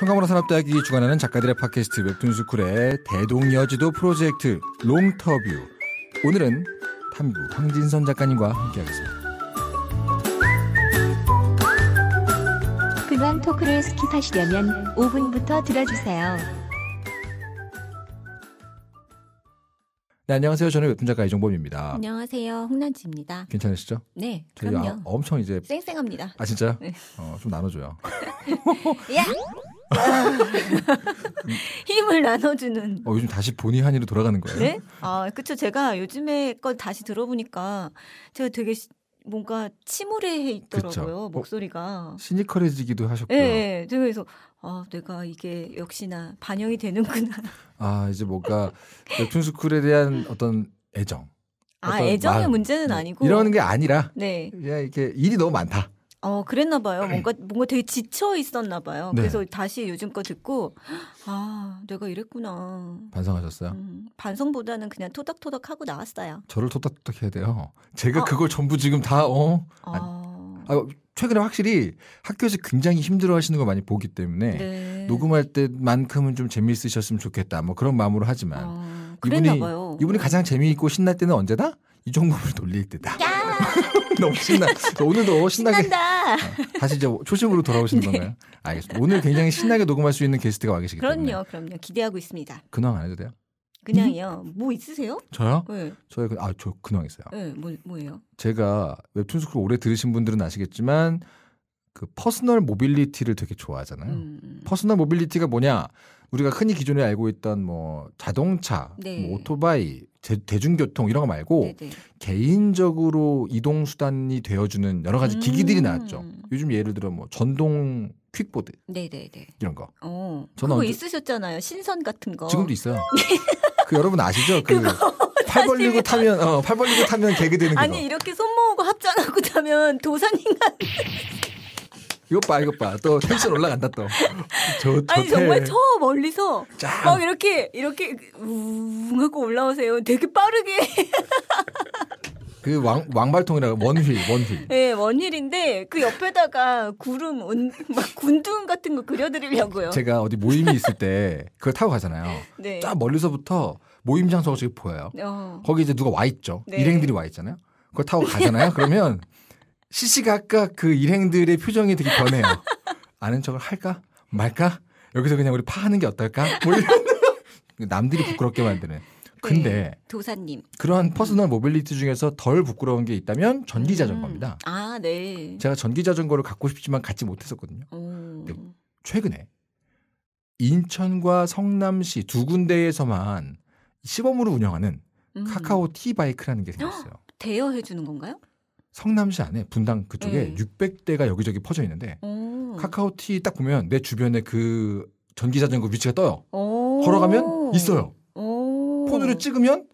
청가문화 산업대학이 주관하는 작가들의 팟캐스트 웹툰스쿨의 대동여지도 프로젝트 롱터뷰 오늘은 탐구 황진선 작가님과 함께하겠습니다. 그간 토크를 스킵하시려면 5분부터 들어주세요. 네, 안녕하세요. 저는 웹툰 작가 이종범입니다. 안녕하세요. 홍난지입니다. 괜찮으시죠? 네. 저희 아, 그럼요. 엄청 이제 쌩쌩합니다. 아 진짜요? 네. 어, 좀 나눠줘요. 야! 힘을 나눠주는. 어, 요즘 다시 본의 한의로 돌아가는 거예요. 네? 아, 그쵸. 제가 요즘에 걸 다시 들어보니까 제가 되게 시, 뭔가 침울해 있더라고요. 어, 목소리가. 어, 시니컬해지기도 하셨고요. 네, 그래서 아, 내가 이게 역시나 반영이 되는구나. 아, 이제 뭔가 웹툰스쿨에 대한 어떤 애정. 아, 애정의 마, 문제는 네. 아니고. 이러게 아니라. 네. 그냥 이렇게 일이 너무 많다. 어, 그랬나 봐요. 음. 뭔가 뭔가 되게 지쳐 있었나 봐요. 네. 그래서 다시 요즘 거 듣고 아, 내가 이랬구나. 반성하셨어요? 음, 반성보다는 그냥 토닥토닥 하고 나왔어요. 저를 토닥토닥 해야 돼요. 제가 아. 그걸 전부 지금 다 어. 아. 아, 최근에 확실히 학교에서 굉장히 힘들어 하시는 거 많이 보기 때문에 네. 녹음할 때만큼은 좀 재미있으셨으면 좋겠다. 뭐 그런 마음으로 하지만 아, 이분이 봐요. 이분이 가장 재미있고 신날 때는 언제다? 이정도을 돌릴 때다. 야! 너무 신나. 오늘도 신나게. 신난다. 어, 다시 이제 초심으로 돌아오시는 네. 건가요? 알겠습니다. 오늘 굉장히 신나게 녹음할 수 있는 게스트가 와 계시기 때문에. 그럼요, 그럼요. 기대하고 있습니다. 근황 안 해도 돼요? 그냥이요 음? 뭐 있으세요? 저요? 네. 저요. 그, 아, 저 근황 있어요. 네, 뭐 뭐예요? 제가 웹툰 스쿨 오래 들으신 분들은 아시겠지만 그 퍼스널 모빌리티를 되게 좋아하잖아요. 음. 퍼스널 모빌리티가 뭐냐? 우리가 흔히 기존에 알고 있던 뭐 자동차, 네. 뭐 오토바이, 대, 중교통 이런 거 말고 네네. 네. 개인적으로 이동 수단이 되어주는 여러 가지 음. 기기들이 나왔죠. 요즘 예를 들어 뭐 전동 퀵보드 네네네. 네, 네. 이런 거. 어, 저는 그거 있으셨잖아요. 신선 같은 거. 지금도 있어요. 그 여러분 아시죠? 그 그거 팔 벌리고 타면 어팔 벌리고 타면 개그 되는 거 아니 이렇게 손 모으고 합장하고 자면 도산인간 이것 봐, 이것 봐. 또 텐션 올라간다 또. 저, 저 아니 정말 저 멀리서 짠. 막 이렇게 이렇게 웅 하고 올라오세요. 되게 빠르게. 그 왕, 왕발통이라고 원휠, 원휠. 네, 원휠인데 그 옆에다가 구름, 온, 막 군둥 같은 거 그려드리려고요. 제가 어디 모임이 있을 때 그걸 타고 가잖아요. 네. 쫙 멀리서부터 모임 장소가 저기 보여요. 어. 거기 이제 누가 와 있죠. 네. 일행들이 와 있잖아요. 그걸 타고 가잖아요. 그러면 시시각각 그 일행들의 표정이 되게 변해요. 아는 척을 할까 말까? 여기서 그냥 우리 파하는 게 어떨까? 뭐 이런 남들이 부끄럽게 만드는. 근데 네, 도사님 그러한 퍼스널 모빌리티 중에서 덜 부끄러운 게 있다면 전기 자전거입니다. 음. 아, 네. 제가 전기 자전거를 갖고 싶지만 갖지 못했었거든요. 최근에 인천과 성남시 두 군데에서만 시범으로 운영하는 음. 카카오 티바이크라는 게 생겼어요. 대여해 주는 건가요? 성남시 안에 분당 그쪽에 네. 600대가 여기저기 퍼져 있는데 음. 카카오티 딱 보면 내 주변에 그 전기 자전거 위치가 떠요. 오. 걸어가면 있어요. 오. 폰으로 찍으면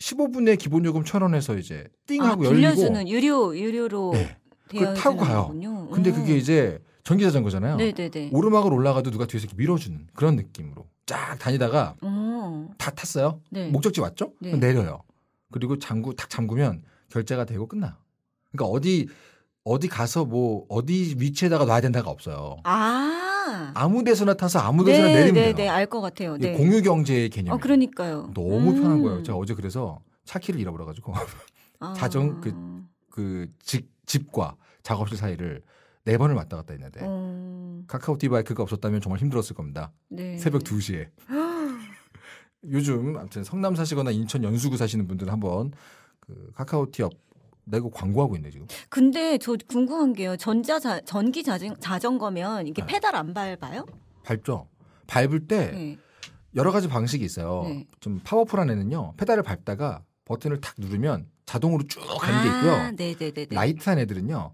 15분에 기본 요금 1,000원에서 이제 띵 아, 하고 아, 열리고 빌려주는 유료 유료로 네. 그 타고 가요. 음. 근데 그게 음. 이제 전기 자전거잖아요. 네네네. 오르막을 올라가도 누가 뒤에서 이렇게 밀어주는 그런 느낌으로 쫙 다니다가 음. 다 탔어요. 네. 목적지 왔죠? 네. 내려요. 그리고 잠구 탁 잠그면 결제가 되고 끝나 그러니까 어디 어디 가서 뭐 어디 위치에다가 놔야 된다가 없어요. 아. 아무 데서나 타서 아무 데서나 네, 내리면 네, 돼요. 네, 네, 알 것 같아요. 네. 공유 경제의 개념. 어, 그러니까요. 너무 음. 편한 거예요. 음. 제가 어제 그래서 차 키를 잃어버려 가지고 아. 자정 그그 집 집과 작업실 사이를 네 번을 왔다 갔다 했는데 음. 카카오 디바이크가 없었다면 정말 힘들었을 겁니다. 네. 새벽 2시에. 요즘 아무튼 성남 사시거나 인천 연수구 사시는 분들은 한번 그 카카오 티업 내고 광고하고 있네 지금. 근데 저 궁금한 게요. 전자 자, 전기 자전, 자전거면 이게 네. 페달 안 밟아요? 밟죠. 밟을 때 네. 여러 가지 방식이 있어요. 네. 좀 파워풀한 애는요. 페달을 밟다가 버튼을 탁 누르면 자동으로 쭉 가는 아, 게 있고요. 네네네 네, 네, 네. 라이트한 애들은요.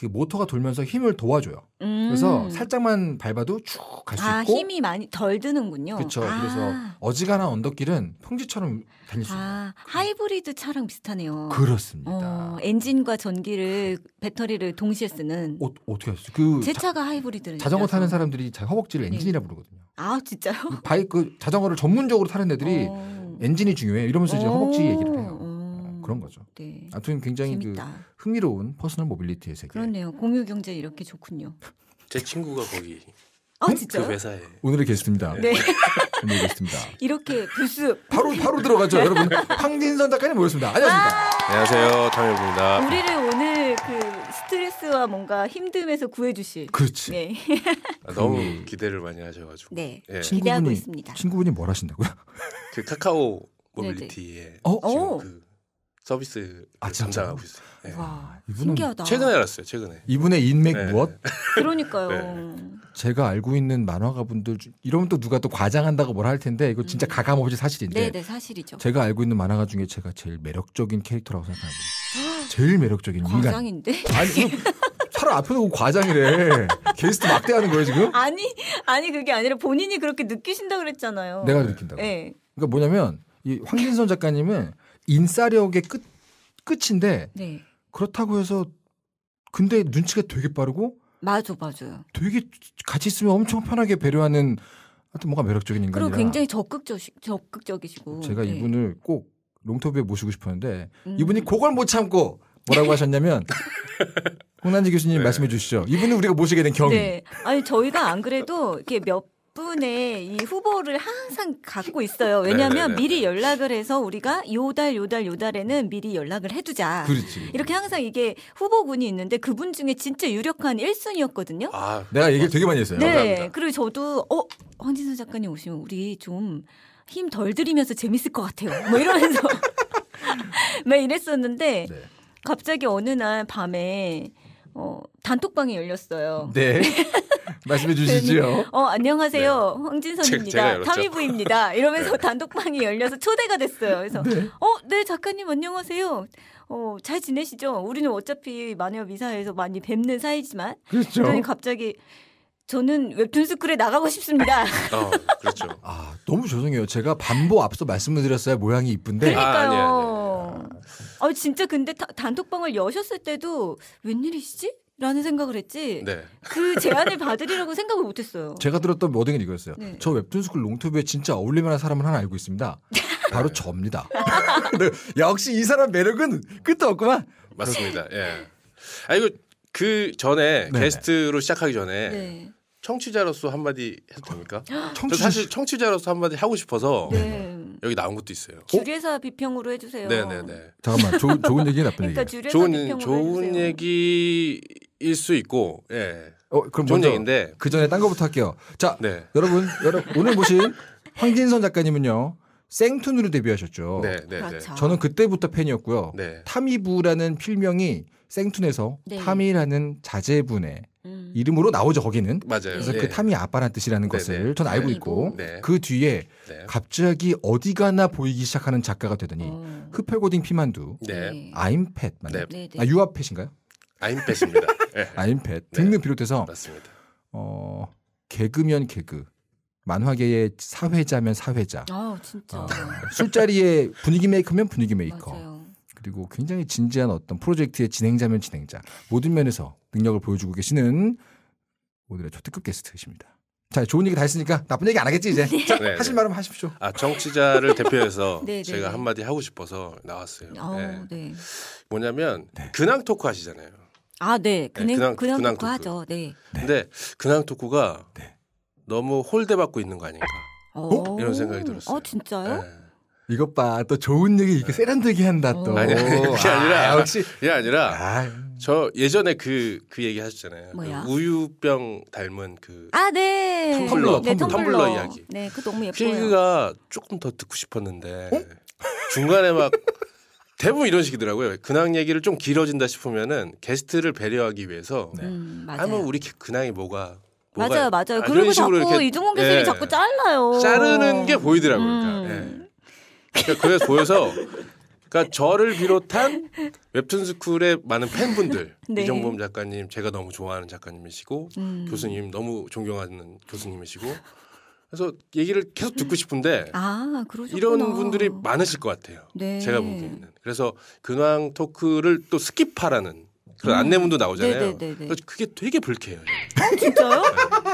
그 모터가 돌면서 힘을 도와줘요. 음. 그래서 살짝만 밟아도 쭉 갈수 아, 있고 힘이 많이 덜 드는군요. 그렇죠. 아. 그래서 어지간한 언덕길은 평지처럼 다닐 수 아, 있는. 아, 하이브리드 차랑 비슷하네요. 그렇습니다. 어, 엔진과 전기를 배터리를 동시에 쓰는. 어, 어떻게 했어? 그제 차가 하이브리드 자전거 타는 사람들이 허벅지를 네. 엔진이라 부르거든요. 아 진짜요? 바이크 자전거를 전문적으로 타는 애들이 어. 엔진이 중요해 이러면서 이제 허벅지 얘기를 해요. 그런 거죠. 네. 아무튼 굉장히 그 흥미로운 퍼스널 모빌리티의 세계. 그렇네요. 공유 경제 이렇게 좋군요. 제 친구가 거기 아, 네? 진짜그 회사에 오늘의 게스트입니다. 네. 오늘의 네. 게스트입니다. 이렇게 불쑥 바로 바로 들어가죠, 여러분. 황진선 작가님 모셨습니다. 안녕하십니까? 아! 안녕하세요, 탐일입니다. 우리를 오늘 그 스트레스와 뭔가 힘듦에서 구해주실. 그렇지. 네. 아, 너무 그 기대를 많이 하셔가지고. 네. 네. 기대하고 있습니다. 친구분이 뭘 하신다고요? 그 카카오 네, 모빌리티에 어? 그 서비스 아, 담당하고 그 있어요. 네. 와, 신기하다. 최근에 알았어요. 최근에 이분의 인맥 네. 무엇? 그러니까요. 네. 제가 알고 있는 만화가분들 이러면 또 누가 또 과장한다고 뭐할 텐데 이거 진짜 음. 가감 없이 사실인데 네, 네, 사실이죠. 제가 알고 있는 만화가 중에 제가 제일 매력적인 캐릭터라고 생각합니다. 아, 제일 매력적인 인간. 과장인데? 아니 지금 앞에 놓고 과장이래. 게스트 막대하는 거예요 지금? 아니, 아니 그게 아니라 본인이 그렇게 느끼신다 그랬잖아요. 내가 느낀다고. 네. 그러니까 뭐냐면 이 황진선 작가님은 인싸력의 끝 끝인데 네. 그렇다고 해서 근데 눈치가 되게 빠르고 맞아 맞아 되게 같이 있으면 엄청 편하게 배려하는 하여튼 뭔가 매력적인 인간이라 그리고 굉장히 적극적 적극적이시고 제가 네. 이분을 꼭 롱토브에 모시고 싶었는데 음. 이분이 그걸 못 참고 뭐라고 하셨냐면 홍난지 교수님 네. 말씀해 주시죠. 이분은 우리가 모시게 된 경위. 네. 아니 저희가 안 그래도 이렇게 몇 덕분에 이 후보를 항상 갖고 있어요. 네, 왜냐하면 네네네. 미리 네. 연락을 해서 우리가 요달 요달 요달에는 미리 연락을 해두자. 그렇지. 이렇게 항상 이게 후보군이 있는데 그분 중에 진짜 유력한 1순위였거든요. 아, 내가 얘기 되게 많이 했어요. 네. 감사합니다. 그리고 저도 어 황진선 작가님 오시면 우리 좀 힘 덜 들이면서 재밌을 것 같아요. 뭐 이러면서 막 네, 이랬었는데 네. 갑자기 어느 날 밤에 어, 단톡방이 열렸어요. 네. 말씀해 주시지요. 네, 어, 안녕하세요. 네. 황진선입니다. 타미부입니다. 이러면서 네. 단독방이 열려서 초대가 됐어요. 그래서 네. 어, 네, 작가님 안녕하세요. 어, 잘 지내시죠? 우리는 어차피 마녀 미사에서 많이 뵙는 사이지만 그렇죠. 그러니 갑자기 저는 웹툰 스쿨에 나가고 싶습니다. 어, 그렇죠. 아, 너무 죄송해요. 제가 반보 앞서 말씀을 드렸어요. 모양이 이쁜데. 아, 네, 네, 그러니까요. 아, 아, 진짜 근데 다, 단톡방을 여셨을 때도 웬일이시지? 라는 생각을 했지 네. 그 제안을 받으리라고 생각을 못했어요. 제가 들었던 모든 게 이거였어요. 네. 저 웹툰스쿨 롱투브에 진짜 어울릴만한 사람은 하나 알고 있습니다. 바로 저입니다. 네. 역시 이 사람 매력은 끝도 없구만. 맞습니다. 예. 아 이거 그 전에 네 게스트로 시작하기 전에 네. 청취자로서 한마디 해도 됩니까? 청취... 저 사실 청취자로서 한마디 하고 싶어서 네. 여기 나온 것도 있어요. 어? 주례사 비평으로 해주세요. 네네네. 네, 네. 잠깐만 조, 좋은 얘기 나쁜 그러니까 얘기. 좋은 좋은 해주세요. 얘기 일수 있고 예. 어, 그럼 좋은 인데그 전에 딴 거부터 할게요. 자, 네. 여러분, 여러분 오늘 보신 황진선 작가님은요. 생툰으로 데뷔하셨죠. 네, 네, 네, 그렇죠. 저는 그때부터 팬이었고요. 네. 타미부라는 필명이 생툰에서 네. 타미라는 자제분의 음. 이름으로 나오죠 거기는. 맞아요. 그래서 그 예. 그 타미 아빠란 뜻이라는 네네. 것을 전 네. 알고 네. 있고 네. 그 뒤에 네. 갑자기 어디 가나 보이기 시작하는 작가가 되더니 어. 흡혈고딩 피만두, 아임팻 맞나요? 아 유아팻인가요? 아임팻입니다. 예. 네. 아임팻 등등 네. 비롯해서 맞습니다. 어 개그면 개그. 만화계의 사회자면 사회자. 아, 진짜. 어, 술자리에 분위기 메이커면 분위기 메이커. 맞아요. 그리고 굉장히 진지한 어떤 프로젝트의 진행자면 진행자. 모든 면에서 능력을 보여주고 계시는 오늘의 초특급 게스트이십니다. 자, 좋은 얘기 다 했으니까 나쁜 얘기 안 하겠지 이제. 네. 자, 네, 하실 네. 말은 하십시오. 아, 정치자를 대표해서 네, 제가 한마디 하고 싶어서 나왔어요. 아, 뭐냐면 근황 토크 하시잖아요. 아, 네. 네 근황, 근 근황, 근황 토크 하죠. 네. 네. 근데 근황 토크가 네. 너무 홀대받고 있는 거 아닌가? 어? 이런 생각이 들었어요. 어, 진짜요? 이것 봐. 또 좋은 얘기 이렇게 세련되게 한다 어. 또. 아니, 아, 그게 아니라 아, 역시 이게 아니라 아저 예전에 그그 그 얘기 하셨잖아요. 그 뭐야? 그 우유병 닮은 그 아, 네. 텀블러, 텀블러, 네, 텀블러. 텀블러 이야기. 네, 그 너무 예뻐요. 필그가 조금 더 듣고 싶었는데 어? 중간에 막 대부분 이런 식이더라고요. 근황 얘기를 좀 길어진다 싶으면은 게스트를 배려하기 위해서 네. 음, 하면 우리 근황이 뭐가 맞아요, 맞아요. 아, 그리고 자꾸 이렇게, 이종원 교수님이 예, 자꾸 잘라요. 자르는 게 보이더라고요. 그러니까. 음. 그러니까. 예. 그러니까 그게 보여서 그러니까 저를 비롯한 웹툰 스쿨의 많은 팬분들 네. 이정범 작가님 제가 너무 좋아하는 작가님이시고 음. 교수님 너무 존경하는 교수님이시고 그래서 얘기를 계속 듣고 싶은데 아, 이런 분들이 많으실 것 같아요. 네. 제가 보기에는. 그래서 근황 토크를 또 스킵하라는 그런 음. 안내문도 나오잖아요. 네네네 네, 네, 네. 그게 되게 불쾌해요. 어, 진짜요?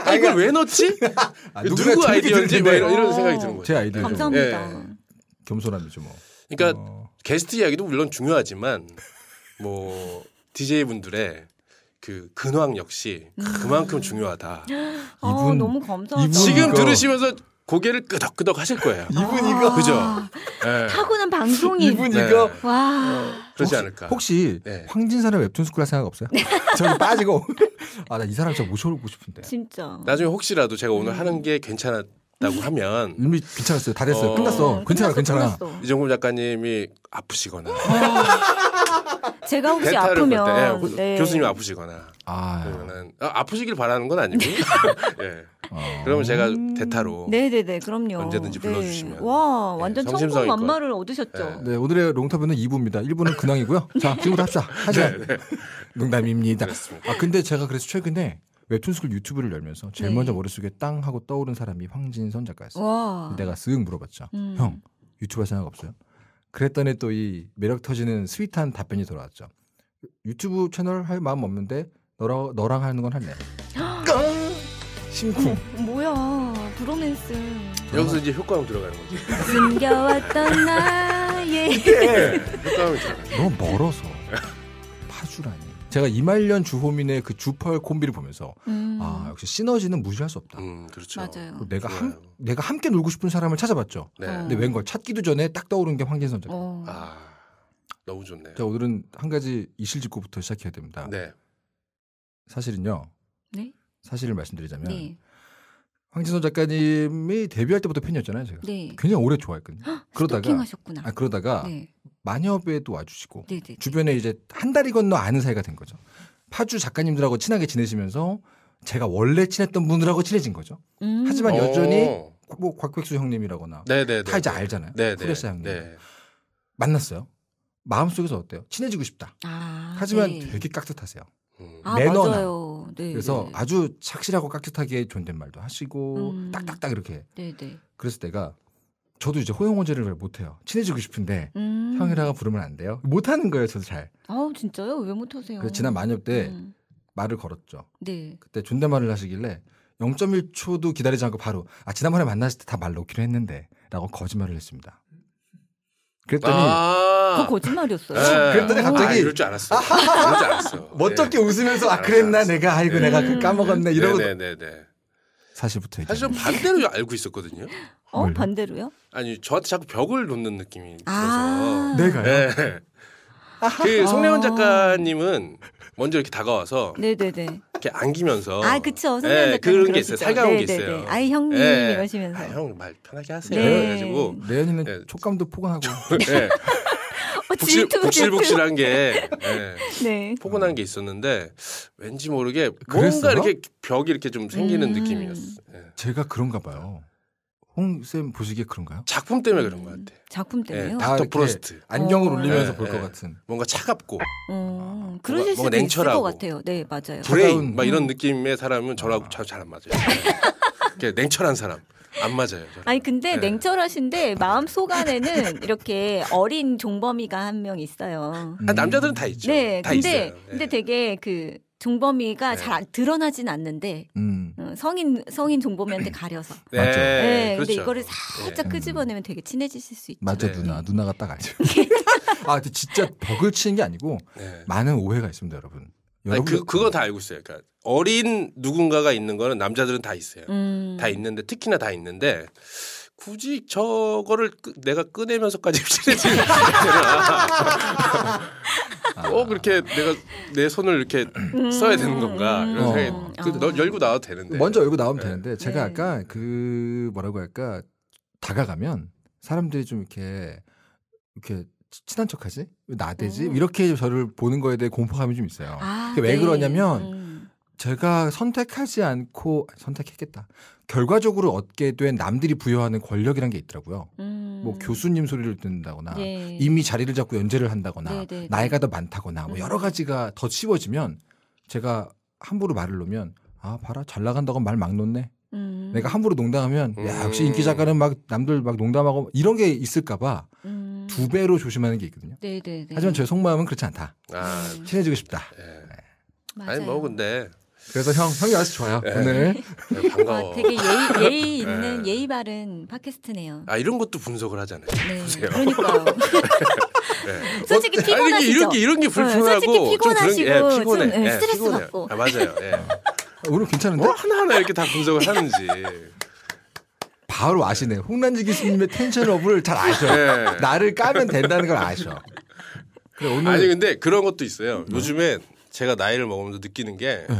아, 이걸 왜 넣지? 아, 누구 아이디어인지 뭐, 뭐 이런, 이런 생각이 드는 거예요. 제 아이디어. 감사합니다. 네. 겸손함이죠 뭐. 그러니까 어. 게스트 이야기도 물론 중요하지만 뭐 DJ 분들의 그 근황 역시 그만큼 중요하다. 아, 이분 너무 감사하다. 지금 이거. 들으시면서 고개를 끄덕끄덕 하실 거예요. 이분 이거 그죠? 네. 타고난 방송인 이분 네. 이거 와 어, 그러지 혹시, 않을까? 혹시 네. 황진선의 웹툰 스쿨 할 생각 없어요? 네. 저는 빠지고 아 나 이 사람 진짜 모셔오고 싶은데 진짜 나중에 혹시라도 제가 오늘 음. 하는 게 괜찮아 다고 하면 이미 괜찮았어요. 다 됐어요. 어, 끝났어. 어, 괜찮아, 끝났어, 괜찮아. 이정금 작가님이 아프시거나 어. 제가 혹시 아프면 때, 예, 네. 교수님 아프시거나 아, 예. 그러면 아, 프시길 바라는 건 아니고 예. 어. 그러면 제가 음. 대타로 네네네 그럼요 언제든지 네. 불러주시면 와 예, 완전 네, 청풍 만마를 얻으셨죠 네. 오늘의 롱터뷰는 2부입니다 1부는 근황이고요 네. 자 지금부터 합시다 하자 네, 농담입니다 그렇습니다. 아 근데 제가 그래서 최근에 웹툰스쿨 유튜브를 열면서 제일 네. 먼저 머릿속에 땅 하고 떠오른 사람이 황진선 작가였어요. 와. 내가 쓱 물어봤죠. 음. 형 유튜브 할 생각 없어요? 그랬더니 또 이 매력 터지는 스윗한 답변이 돌아왔죠. 유튜브 채널 할 마음 없는데 너랑 너랑 하는 건 할래. 심쿵. 음, 뭐야 브로맨스. 여기서 이제 효과음 들어가는 거지. 숨겨왔던 나의. 예, 효과음이 들어가. 너 멀어서 파주라니. 제가 이말년 주호민의 그 주펄 콤비를 보면서 음. 아 역시 시너지는 무시할 수 없다. 음, 그렇죠. 맞아요. 내가 좋 함, 내가 함께 놀고 싶은 사람을 찾아봤죠. 네. 근데 웬걸 찾기도 전에 딱 떠오른 게 황진선 작가. 어. 아 너무 좋네요. 자 오늘은 한 가지 이실직고부터 시작해야 됩니다. 네. 사실은요. 네. 사실을 말씀드리자면 네. 황진선 작가님이 데뷔할 때부터 팬이었잖아요. 제가 네. 굉장히 오래 좋아했거든요. 헉, 그러다가 하셨구나. 아 그러다가 네. 마녀배도 와주시고 네네네. 네, 네. 주변에 이제 한 달이 건너 아는 사이가 된 거죠. 파주 작가님들하고 친하게 지내시면서 제가 원래 친했던 분들하고 친해진 거죠. 음. 하지만 여전히 오. 어. 뭐 곽백수 형님이라거나 네네네. 네, 다 이제 알잖아요. 프레스 형님 네. 만났어요. 마음속에서 어때요? 친해지고 싶다. 아, 하지만 네. 되게 깍듯하세요. 음. 아, 매너나 네, 그래서 아주 착실하고 깍듯하게 존댓말도 하시고 음. 딱딱딱 이렇게. 그래서 내가 저도 이제 호영호제를 왜 못해요. 친해지고 싶은데 음. 형이라고 부르면 안 돼요. 못하는 거예요, 저도 잘. 아 진짜요? 왜 못하세요? 그 지난 만엽 때 음. 말을 걸었죠. 네. 그때 존댓말을 하시길래 0.1초도 기다리지 않고 바로 아 지난번에 만났을 때 다 말 놓기로 했는데라고 거짓말을 했습니다. 그랬더니 아~ 그 거짓말이었어요. 네. 그랬더니 아, 갑자기 아, 이럴 줄 알았어. 이럴 줄 알았어. 멋쩍게 예. 웃으면서 아 그랬나 내가 아이고 네. 내가 그 음. 까먹었네 이러고 네네네. 네, 네, 네. 사실부터 얘기하 사실 반대로 알고 있었거든요. 어뭘 반대로요? 아니 저한테 자꾸 벽을 놓는 느낌이 아~ 들어서 내가요? 네. 그 송래원 작가님은 먼저 이렇게 다가와서 네네네. 이렇게 안기면서 아 그쵸 송래원 네, 작가님 그런 게 있어요. 살가운 게 있어요. 아이 형님 네. 이러시면서 아, 형말 편하게 하세요. 네. 그래가지고 레연이는 네. 촉감도 포근하고. 네. 복실, 복실복실한 게 네. 네. 포근한 게 있었는데 왠지 모르게 그랬어요? 뭔가 이렇게 벽이 이렇게 좀 생기는 음. 느낌이었어요. 네. 제가 그런가 봐요. 홍쌤 보시기에 그런가요? 작품 때문에 음. 그런 것 같아요. 작품 예, 때문에요? 닥터 프로스트 안경을 올리면서 어. 볼것 같은 뭔가 차갑고 음, 그러실 뭔가, 있을 냉철하고. 것 같아요. 네 맞아요. 브레인 차가운- 막 이런 음. 느낌의 사람은 저랑 아. 잘안 맞아요. 냉철한 사람. 안 맞아요. 저랑. 아니 근데 네. 냉철하신데 마음 속 안에는 이렇게 어린 종범이가 한 명 있어요. 아, 남자들은 다 있죠. 네, 다 근데 있어요. 네. 근데 되게 그 종범이가 네. 잘 드러나진 않는데 음. 어, 성인 성인 종범이한테 네. 가려서 네, 맞죠. 그렇죠. 네, 그렇죠. 근데 네. 이거를 살짝 끄집어내면 되게 친해지실 수 있죠. 맞아 누나 누나가 딱 알죠. 아 근데 진짜 벽을 치는 게 아니고 많은 오해가 있습니다 여러분. 여러분 그 그거 다 알고 있어요. 그러니까 어린 누군가가 있는 거는 남자들은 다 있어요. 음. 다 있는데 특히나 다 있는데 굳이 저거를 끄, 내가 꺼내면서까지 입질어 그렇게 내가 내 손을 이렇게 음. 써야 되는 건가 이런 어. 생각이 어. 그, 너 아. 열고 나와도 되는데 먼저 열고 나오면 네. 되는데 제가 네. 아까 그 뭐라고 할까 다가가면 사람들이 좀 이렇게 이렇게 친한 척하지 나대지 음. 이렇게 저를 보는 거에 대해 공포감이 좀 있어요 아, 왜 네. 그러냐면 음. 제가 선택하지 않고 선택했겠다. 결과적으로 얻게 된 남들이 부여하는 권력이란 게 있더라고요. 뭐 음. 뭐 교수님 소리를 듣는다거나 네. 이미 자리를 잡고 연재를 한다거나 네, 네, 네. 나이가 더 많다거나 뭐 여러 음. 가지가 더 치워지면 제가 함부로 말을 놓으면 아 봐라 잘 나간다고 말 막 놓네. 음. 내가 함부로 농담하면 야 역시 인기 음. 작가는 막 남들 막 농담하고 이런 게 있을까봐 음. 두 배로 조심하는 게 있거든요. 네, 네, 하지만 제 속마음은 그렇지 않다. 아, 친해지고 싶다. 예. 맞아 아니 뭐 근데 그래서 형 형이 아주 좋아요 네. 오늘 네, 반가워. 아, 되게 예의, 예의 네. 있는 네. 예의 바른 팟캐스트네요. 아 이런 것도 분석을 하잖아요. 네. 보세요. 그러니까 네. 솔직히 피곤하시죠. 아니, 이런 게 이런 어, 게 불편하고 솔직히 피곤하시고 좀, 예, 피곤해. 좀 예, 예, 스트레스 피곤해요. 받고. 아, 맞아요. 예. 아, 오늘 괜찮은데? 뭐 하나하나 이렇게 다 분석을 하는지. 바로 아시네요. 홍란지 교수님의 텐션 업을 잘 아셔. 네. 나를 까면 된다는 걸 아셔. 그래, 오늘... 아니 근데 그런 것도 있어요. 음. 요즘엔 제가 나이를 먹으면서 느끼는 게 네.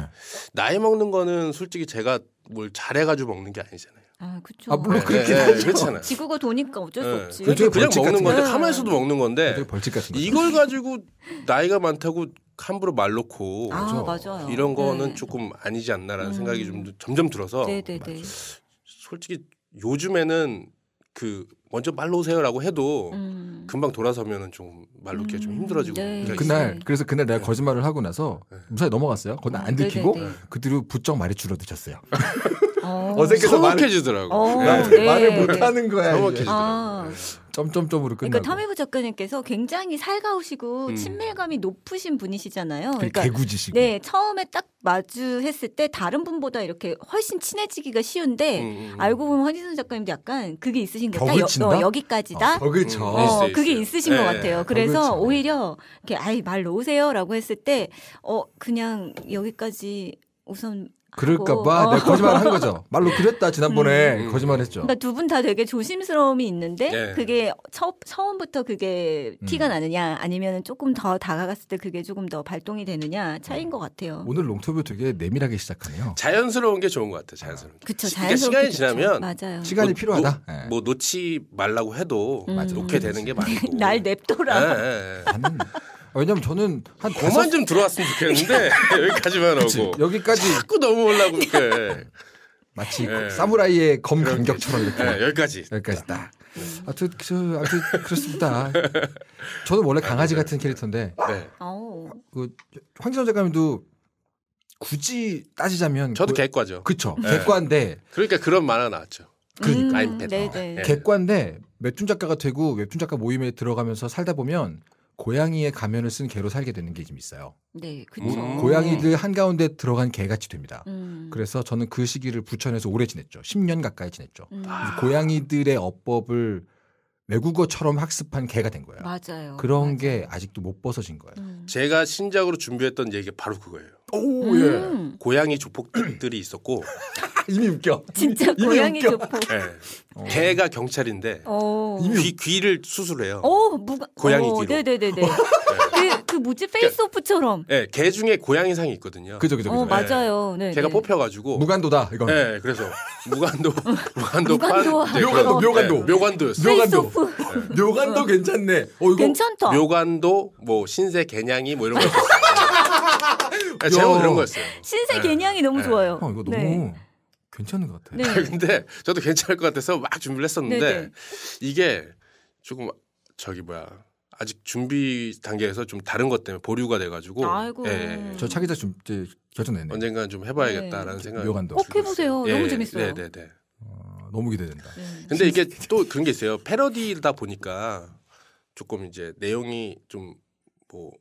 나이 먹는 거는 솔직히 제가 뭘 잘해가지고 먹는 게 아니잖아요. 아, 그렇죠. 아, 물론 뭐 그렇게 네, 네, 그렇잖아요. 지구가 도니까 어쩔 수 네. 없지. 그렇죠. 그냥, 그냥 먹는 건데 가만히서도 먹는 건데 벌칙 같은 이걸 가지고 나이가 많다고 함부로 말 놓고 아, 그렇죠. 이런 네. 거는 조금 아니지 않나라는 음. 생각이 좀 점점 들어서 네, 솔직히 요즘에는 그 먼저 말로 오세요라고 해도 음. 금방 돌아서면은 좀 말로 음. 좀 힘들어지고 네. 그날 그래서 그날 내가 네. 거짓말을 하고 나서 네. 무사히 넘어갔어요. 그날안 네, 네, 들키고 네, 그 뒤로 부쩍 말이 줄어드셨어요. 어, 어색해서 서해지더라고 어, 네. 말을 못하는 거야. 서먹해지더라고. 아. 점점점으로 그러니까 끝나고. 그러니까 타미부 작가님께서 굉장히 살가우시고 음. 친밀감이 높으신 분이시잖아요. 그러니까 개구지시고. 네, 처음에 딱 마주했을 때 다른 분보다 이렇게 훨씬 친해지기가 쉬운데 음. 음, 음. 알고 보면 허지선 작가님도 약간 그게 있으신 거 같아요. 어, 여기까지다. 어, 음. 어, 그게 있으신 네. 것 같아요. 그래서 오히려 이렇게 아이 말 놓으세요라고 했을 때어 그냥 여기까지 우선 그럴까봐 어. 내가 거짓말을 한 거죠. 말로 그랬다 지난번에 음. 음. 거짓말했죠. 그러니까 두 분 다 되게 조심스러움이 있는데 네. 그게 처, 처음부터 그게 티가 음. 나느냐 아니면 조금 더 다가갔을 때 그게 조금 더 발동이 되느냐 차이인 음. 것 같아요. 오늘 롱터뷰 되게 내밀하게 시작하네요. 자연스러운 게 좋은 것 같아요. 자연스러운. 그쵸 자연스럽게 시간이 그렇 지나면 맞아요. 시간이 뭐 필요하다. 노, 네. 예. 뭐 놓지 말라고 해도 음. 놓게 되는 게 많고 날 냅둬라. 네, 나는 왜냐면 저는 한5만좀 들어왔으면 좋겠는데 여기까지만 오고 여기까지 자꾸 넘어오려고 이렇게 마치 네. 사무라이의 검 간격처럼 이렇게 네, 여기까지 여기까지다. 예. 아무튼 그, 아무 그렇습니다. 저는 원래 강아지 아, 네. 같은 캐릭터인데 네. 그 황진원 작가님도 굳이 따지자면 저도 그, 객과죠. 그쵸 네. 객과인데 그러니까 그런 만화 나왔죠. 그러니까 음, 네, 네. 개과인데 네. 웹툰 작가가 되고 웹툰 작가 모임에 들어가면서 살다 보면 고양이의 가면을 쓴 개로 살게 되는 게좀 있어요. 네, 그렇죠. 음. 고양이들 한가운데 들어간 개같이 됩니다. 음. 그래서 저는 그 시기를 부천에서 오래 지냈죠. 10년 가까이 지냈죠. 음. 아. 고양이들의 어법을 외국어처럼 학습한 개가 된 거예요. 맞아요. 그런 맞아요. 게 아직도 못 벗어진 거예요. 음. 제가 신작으로 준비했던 얘기 바로 그거예요. 오, 예. 음. 고양이 조폭들이 있었고. 이미 웃겨. 진짜 고양이 웃겨. 조폭. 예. 어. 개가 경찰인데 오. 어. 귀, 귀를 수술해요. 오, 어, 무가... 고양이 귀로. 네네네네. 예. 그, 그 뭐지 그러니까 페이스오프처럼. 네, 개 중에 고양이상이 있거든요. 그죠 그죠. 그죠. 어, 맞아요. 네, 걔가 네. 뽑혀가지고 무간도다 이건. 네, 그래서 무간도 무간도 판 네, 묘간도 묘간도 묘간도였어요. 묘간도 묘간도 괜찮네. 어, 이거 괜찮다. 묘간도 뭐 신세 개냥이 뭐 이런 거. 네, 제목 이런 거였어요. 신세 네. 개냥이 너무 네. 좋아요. 형, 이거 네. 너무 괜찮은 것 같아요. 네. 근데 저도 괜찮을 것 같아서 막 준비를 했었는데 네네. 이게 조금 저기 뭐야 아직 준비 단계에서 좀 다른 것 때문에 보류가 돼가지고 아이고. 예, 저 차기자 좀 이제 결정냈네 언젠간 좀 해봐야겠다라는 네. 생각이 묘간도 꼭 해보세요. 예, 너무 재밌어요. 네네네. 어, 너무 기대된다. 네. 근데 이게 또 그런 게 있어요. 패러디다 보니까 조금 이제 내용이 좀뭐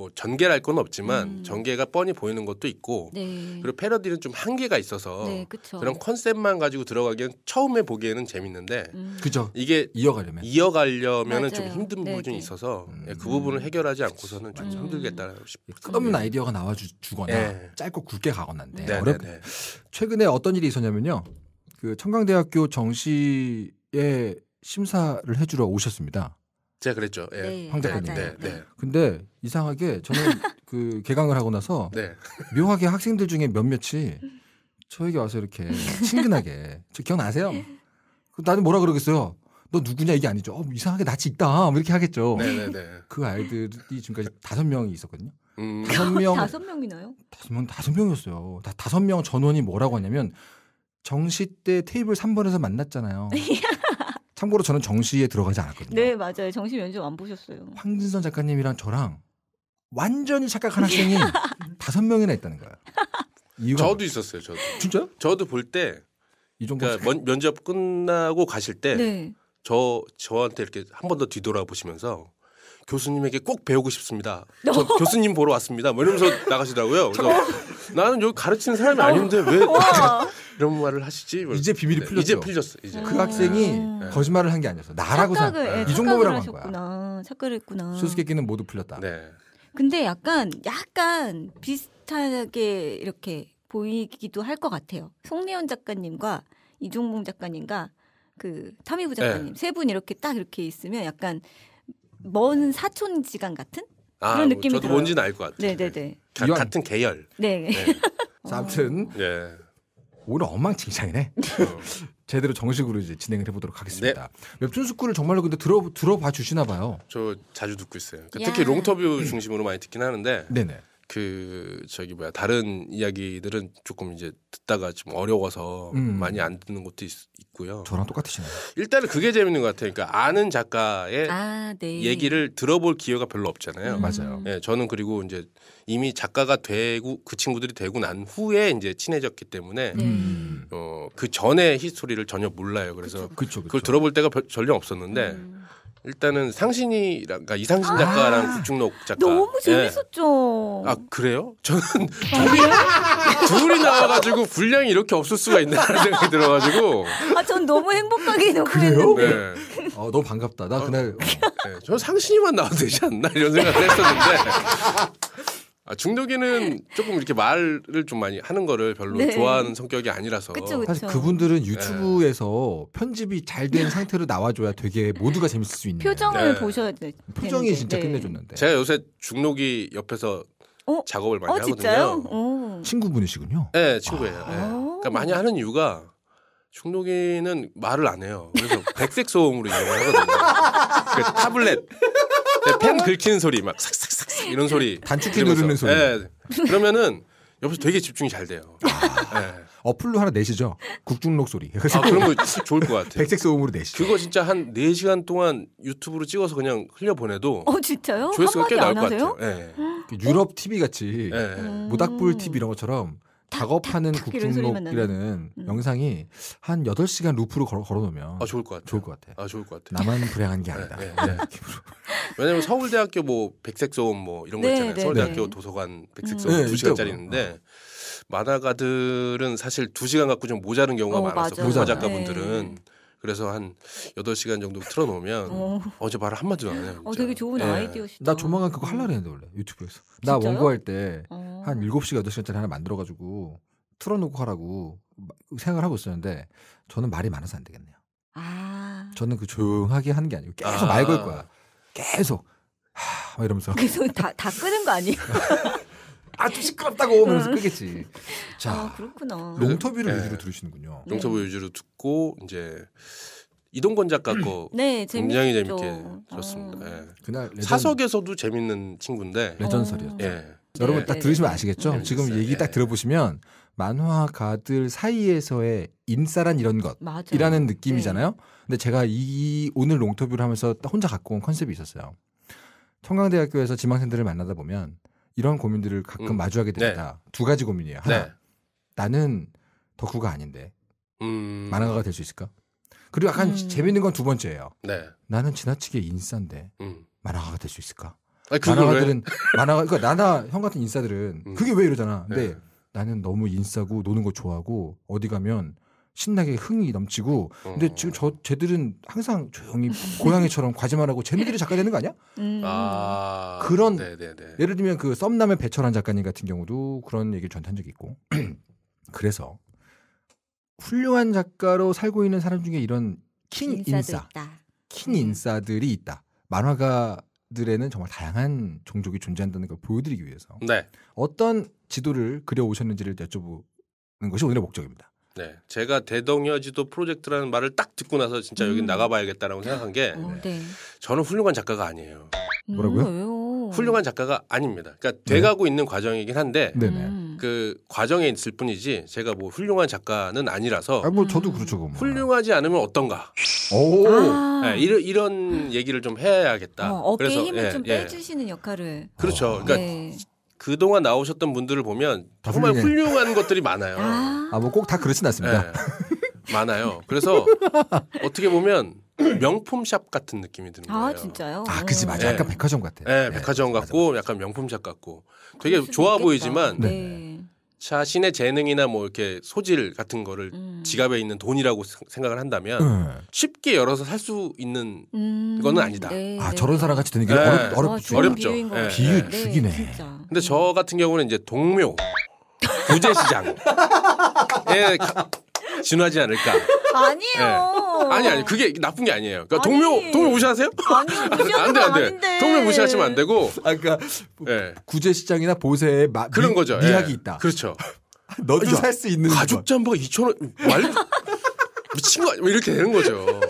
뭐전개할건 없지만 음. 전개가 뻔히 보이는 것도 있고 네. 그리고 패러디는 좀 한계가 있어서 네, 그런 컨셉만 가지고 들어가기엔 처음에 보기에는 재밌는데 음. 그죠 이게 이어가려면 이어가려면은 맞아요. 좀 힘든 네, 부분이 네. 있어서 음. 예, 그 부분을 해결하지 않고서는 좀 음. 힘들겠다 싶어요. 끝없는 예, 음. 아이디어가 나와 주거나 네. 짧고 굵게 가거나인데 네, 어렵... 최근에 어떤 일이 있었냐면요 그 청강대학교 정시에 심사를 해주러 오셨습니다. 제가 그랬죠. 예. 네, 황 작가님. 맞아 네, 네. 근데 이상하게 저는 그 개강을 하고 나서 네. 묘하게 학생들 중에 몇몇이 저에게 와서 이렇게 친근하게 저 기억나세요? 그 나는 뭐라 그러겠어요. 너 누구냐 이게 아니죠. 어, 이상하게 낯이 있다 뭐 이렇게 하겠죠. 네네네. 네, 네. 그 아이들이 지금까지 다섯 명이 있었거든요. 음. 다섯 음. 명 다섯 명이나요? 다섯 명 다섯 명이었어요. 다 다섯 명 전원이 뭐라고 하냐면 정시 때 테이블 3번에서 만났잖아요. 참고로 저는 정시에 들어가지 않았거든요. 네, 맞아요. 정시 면접 안 보셨어요. 황진선 작가님이랑 저랑 완전히 착각한 학생이 예. 다섯 명이나 있다는 거야. 이 저도 있었어요. 저도. 진짜요? 저도 볼 때 이 정도 그러니까 면, 면접 끝나고 가실 때 네. 저 저한테 이렇게 한 번 더 뒤돌아보시면서 교수님에게 꼭 배우고 싶습니다. 저 어. 교수님 보러 왔습니다. 뭐 이러면서 나가시더라고요. 그래서 나는 여기 가르치는 사람이 어. 아닌데 왜 이런 말을 하시지. 이제 비밀이 네. 풀렸죠. 이제 풀렸어. 이제. 아. 그 학생이 아. 거짓말을 한 게 아니었어. 나라고 착각을, 생각. 예, 이 정도라고 한 거야. 착각을 했구나. 수수께끼는 모두 풀렸다. 네. 근데 약간 약간 비슷하게 이렇게 보이기도 할 것 같아요. 송내연 작가님과 이종봉 작가님과 그 타미부 네. 작가님 네. 세분 이렇게 딱 이렇게 있으면 약간 먼 사촌 지간 같은 아, 그런 느낌이 뭐 저도 들어요. 뭔지는 알 것 같아요. 네네네. 가, 같은 계열. 네. 네. 어. 아무튼 네. 오히려 엉망진창이네. 제대로 정식으로 이제 진행을 해보도록 하겠습니다. 네. 웹툰 스쿨을 정말로 근데 들어 들어봐 주시나 봐요. 저 자주 듣고 있어요. 그러니까 특히 롱터뷰 중심으로 많이 듣긴 하는데. 네네. 그 저기 뭐야 다른 이야기들은 조금 이제 듣다가 좀 어려워서 음. 음. 많이 안 듣는 것도 있, 고요 저랑 똑같으시네요. 일단은 그게 재밌는 것 같아요. 그러니까 아는 작가의 아, 네. 얘기를 들어볼 기회가 별로 없잖아요. 음. 맞아요. 예, 저는 그리고 이제 이미 작가가 되고 그 친구들이 되고 난 후에 이제 친해졌기 때문에 네. 음. 어그 전에 히스토리를 전혀 몰라요. 그래서 그쵸, 그쵸, 그쵸. 그걸 들어볼 때가 별, 전혀 없었는데. 음. 일단은 상신이랑 그 이상신 작가랑 아~ 구충록 작가 너무 예. 재밌었죠. 예. 아 그래요? 저는 둘이 둘이 나와가지고 분량이 이렇게 없을 수가 있나라는 생각이 들어가지고 아 전 너무 행복하게 녹음했는데. 그래요? 네. 아 너무 반갑다. 나 어. 그날 어, 네. 저는 상신이만 나와도 되지 않나 이런 생각을 했었는데 아, 중독이는 조금 이렇게 말을 좀 많이 하는 거를 별로 네. 좋아하는 성격이 아니라서 그쵸, 그쵸. 사실 그분들은 유튜브에서 예. 편집이 잘 된 상태로 나와줘야 되게 모두가 재밌을 수 있는 표정을 예. 보셔야 돼 표정이 되는데. 진짜 네. 끝내줬는데 제가 요새 중독이 옆에서 어? 작업을 많이 어, 하거든요. 어. 친구분이시군요. 네, 친구예요. 그러니까 아. 네. 그러니까 많이 하는 이유가 중독이는 말을 안 해요. 그래서 백색 소음으로 이용을 하거든요. 그 타블렛 네, 펜 긁히는 소리 막삭싹싹 이런 소리 예, 단축키 들면서 누르는 소리. 예. 그러면은 옆에서 되게 집중이 잘 돼요. 예. 어플로 하나 내시죠. 국중록 소리. 아 그런 거 좋을 것 같아요. 백색 소음으로 내시죠. 그거 진짜 한 4시간 동안 유튜브로 찍어서 그냥 흘려보내도 어 진짜요? 조회수가 꽤 나올 것 같아요. 예. 그 유럽 TV 같이 예. 예. 모닥불 TV 이런 것처럼 작업하는 국중록이라는 음. 영상이 한 8시간 루프로 걸어, 놓으면 아, 좋을 것 같아요. 좋을 것 같아요. 아, 좋을 것 같아요. 나만 불행한 게 아니다. 네, 네, 네. 왜냐면 하 서울대학교 뭐 백색 소음 뭐 이런 거 네, 있잖아요. 네, 서울대학교 네. 도서관 백색 소음 음. 2시간짜리 있는데 만화가들은 사실 2시간 갖고 좀 모자른 경우가 어, 많아서 만화작가분들은 그래서 한 8시간 정도 틀어놓으면 어. 어제 말을 한마디도 안 해요. 어, 되게 좋은 예. 아이디어시다. 나 조만간 그거 할라 했는데 원래 유튜브에서. 나 진짜요? 원고할 때한 어. 7시간 8시간짜리 하나 만들어가지고 틀어놓고 하라고 생각을 하고 있었는데 저는 말이 많아서 안 되겠네요. 아. 저는 그 조용하게 하는 게 아니고 계속 아. 말걸 거야. 계속. 하, 이러면서. 계속 다, 다 끄는 거 아니에요? 아좀 시끄럽다고 그러면서 끄겠지. 아, 자, 아, 그렇구나. 롱터뷰를 네. 위주로 들으시는군요. 네. 롱터뷰 위주로 듣고 이제 이동건 작가 거 음. 네, 굉장히 재밌죠. 게 아. 들었습니다. 아. 예. 그날 레전... 사석에서도 재밌는 친구인데 음. 레전설이었죠. 예. 여러분 딱 네. 들으시면 아시겠죠? 지금 얘기 예. 딱 들어보시면 만화가들 사이에서의 인싸란 이런 것이라는 느낌이잖아요. 네. 근데 제가 이 오늘 롱터뷰를 하면서 혼자 갖고 온 컨셉이 있었어요. 청강대학교에서 지망생들을 만나다 보면 이런 고민들을 가끔 음. 마주하게 네. 됩니다. 네. 두 가지 고민이에요. 하나, 네. 나는 덕후가 아닌데 음. 만화가가 될 수 있을까? 그리고 약간 음. 재밌는 건 두 번째예요. 네. 나는 지나치게 인싸인데 음. 만화가가 될 수 있을까? 아니, 만화가들은 만화가 그러니까 나나 형 같은 인싸들은 음. 그게 왜 이러잖아. 근데 네. 나는 너무 인싸고 노는 거 좋아하고 어디 가면 신나게 흥이 넘치고 어. 근데 지금 저 쟤들은 항상 조용히 고양이처럼 과제만 하고 쟤네들이 작가 되는 거 아니야? 음. 아, 그런 네네네. 예를 들면 그 썸남의 배철환 작가님 같은 경우도 그런 얘기를 전한 적이 있고 그래서 훌륭한 작가로 살고 있는 사람 중에 이런 킹 인싸 킨 음. 인싸들이 있다 만화가들에는 정말 다양한 종족이 존재한다는 걸 보여드리기 위해서 네. 어떤 지도를 그려오셨는지를 여쭤보는 것이 오늘의 목적입니다. 네, 제가 대동여지도 프로젝트라는 말을 딱 듣고 나서 진짜 음. 여기 나가봐야겠다라고 생각한 게 어, 네. 저는 훌륭한 작가가 아니에요. 뭐라고요? 왜 훌륭한 작가가 아닙니다. 그러니까 돼가고 네. 있는 과정이긴 한데 네. 음. 그 과정에 있을 뿐이지 제가 뭐 훌륭한 작가는 아니라서. 아, 뭐 저도 그렇죠. 뭐. 훌륭하지 않으면 어떤가. 오. 아. 네, 이런 이런 얘기를 좀 해야겠다. 어, 깨 그래서 힘을 예, 좀 예. 빼주시는 역할을. 그렇죠. 어, 그러니까 네. 그동안 나오셨던 분들을 보면 정말 훌륭해. 훌륭한 것들이 많아요. 아, 아 뭐꼭 다 그렇진 않습니다. 네, 많아요. 그래서 어떻게 보면 명품샵 같은 느낌이 드는 아, 거예요. 아, 진짜요? 아, 그지 네. 네, 네, 맞아. 약간 백화점 같아. 요 네, 백화점 같고 약간 명품샵 같고 되게 좋아 보이지만 자신의 재능이나 뭐 이렇게 소질 같은 거를 음. 지갑에 있는 돈이라고 생각을 한다면 네. 쉽게 열어서 살 수 있는 음. 거는 아니다. 네, 아 네. 저런 사람 같이 되는 게 네. 어렵, 어, 어렵죠. 어, 렵죠 네. 비유 네, 죽이네. 근데 저 같은 경우는 이제 동묘 부재시장에 예, 진화하지 않을까. 아니에요. 예. 아니 아니 그게 나쁜 게 아니에요. 그러니까 아니. 동료 동료 무시하세요? 아니 안돼 안돼. 동료 무시하시면 안 되고. 아 그러니까 네. 뭐 예. 구제 시장이나 보세에 마, 그런 미, 거죠. 미학이 예. 있다. 그렇죠. 너도 살 수 있는 가죽 잠바가 2천 원말 미친 거 아니야? 뭐 이렇게 되는 거죠.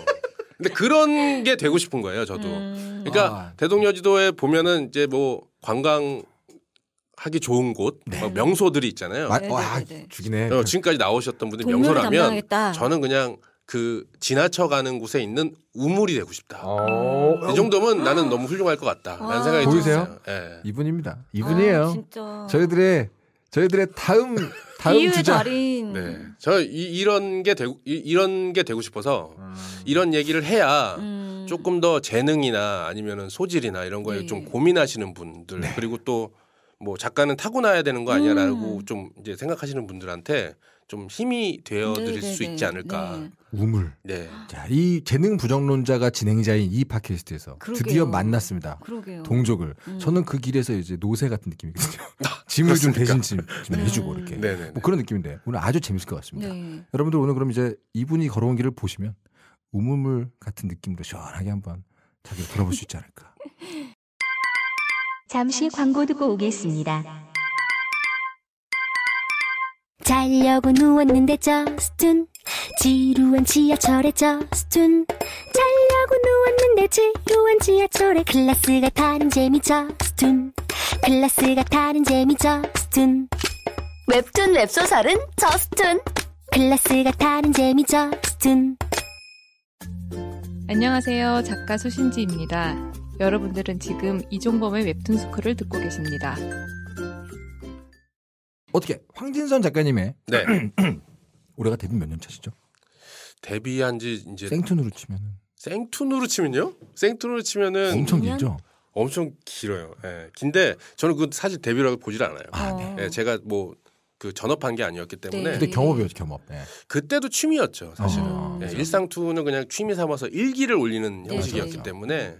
근데 그런 게 되고 싶은 거예요, 저도. 음. 그러니까 아. 대동여지도에 보면은 이제 뭐 관광 하기 좋은 곳 네. 명소들이 있잖아요. 마, 네, 네, 네, 어, 죽이네. 지금까지 나오셨던 분들 명소라면 담당하겠다. 저는 그냥 그 지나쳐가는 곳에 있는 우물이 되고 싶다. 어. 이 정도면 나는 너무 훌륭할 것 같다. 라는 아. 생각이 보이세요? 네. 이분입니다. 이분이에요. 아, 저희들의 저희들의 다음 다음 주자. 네. 저 이, 런게 되고 이, 런게 되고 싶어서 음. 이런 얘기를 해야 음. 조금 더 재능이나 아니면은 소질이나 이런 거에 네. 좀 고민하시는 분들 네. 그리고 또뭐 작가는 타고나야 되는 거 아니야라고 음. 좀 이제 생각하시는 분들한테 좀 힘이 되어 드릴 수 있지 네, 네, 네. 않을까. 우물. 네. 자, 이 재능 부정론자가 진행자인 이 팟캐스트에서 그러게요. 드디어 만났습니다. 그러게요. 동족을. 음. 저는 그 길에서 이제 노세 같은 느낌이거든요. 아, 짐을 좀 대신 짐, 좀 네. 해주고 이렇게. 네네네. 뭐 그런 느낌인데 오늘 아주 재밌을 것 같습니다. 네. 여러분들 오늘 그럼 이제 이분이 걸어온 길을 보시면 우물물 같은 느낌으로 시원하게 한번 자기를 들어볼수 있지 않을까. 잠시 광고 듣고 오겠습니다. 자려고 누웠는데 저스툰 지루한 지하철에 저스툰 자려고 누웠는데 지루한 지하철에 클래스가 다른 재미 저스툰 클래스가 다른 재미 저스툰 웹툰 웹소설은 저스툰 클래스가 다른 재미 저스툰 안녕하세요 작가 소신지입니다. 여러분들은 지금 이종범의 웹툰 스쿨을 듣고 계십니다. 어떻게 황진선 작가님의 네. 올해가 데뷔 몇 년 차시죠? 데뷔한 지 이제 생툰으로 치면 생툰으로 치면요? 생툰으로 치면은 엄청 길죠. 엄청 길어요. 예. 긴데 저는 그 사실 데뷔라고 보질 않아요. 아, 네. 예, 제가 뭐 그 전업한 게 아니었기 네. 때문에 그때 경업이었죠 경업. 네. 그때도 취미였죠 사실은. 어, 예, 일상투는 그냥 취미 삼아서 일기를 올리는 네, 형식이었기 때문에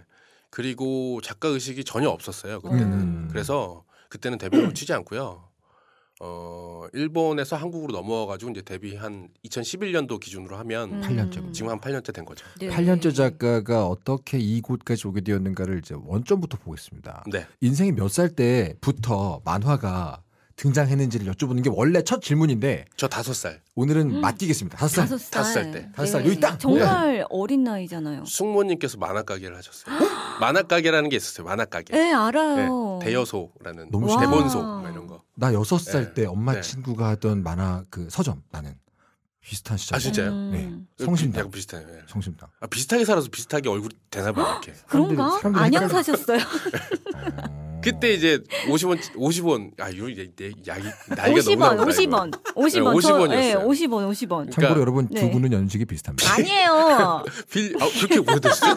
그리고 작가 의식이 전혀 없었어요 음. 그때는. 음. 그래서 그때는 데뷔를 치지 않고요. 어 일본에서 한국으로 넘어와가지고 이제 데뷔 한 2011년도 기준으로 하면 8년째 음. 지금 한 8년째 된 거죠. 네. 8년째 작가가 어떻게 이곳까지 오게 되었는가를 이제 원점부터 보겠습니다. 네. 인생이 몇 살 때부터 만화가 등장했는지를 여쭤보는 게 원래 첫 질문인데 저 다섯 살 오늘은 맡기겠습니다 다섯 살 다섯 살 때. 다섯 살 네. 여기 딱 정말 어린 나이잖아요. 숙모님께서 만화 가게를 하셨어요. 만화 가게라는 게 있었어요. 만화 가게. 네 알아요. 네, 대여소라는 너무 대본소 뭐 이런 거. 나 여섯 살때 네. 엄마 네. 친구가 하던 만화 그 서점 나는 비슷한 시작. 아 진짜요? 음. 네. 음. 성심당. 비슷해요. 예. 성심당. 아 비슷하게 살아서 비슷하게 얼굴이 되나 봐요 이렇게. 그런가? 안양 사셨어요? 어... 그때 이제 50원 50원 아요거 이제 내 약이 나이가 50원, 너무 50원, 50원. 50원 예, 이었어요. 50원, 50원. 그러니까- 여러분 네. 두 분은 연식이 비슷합니다. 아니에요. 빌 아, 그렇게 오래됐어요?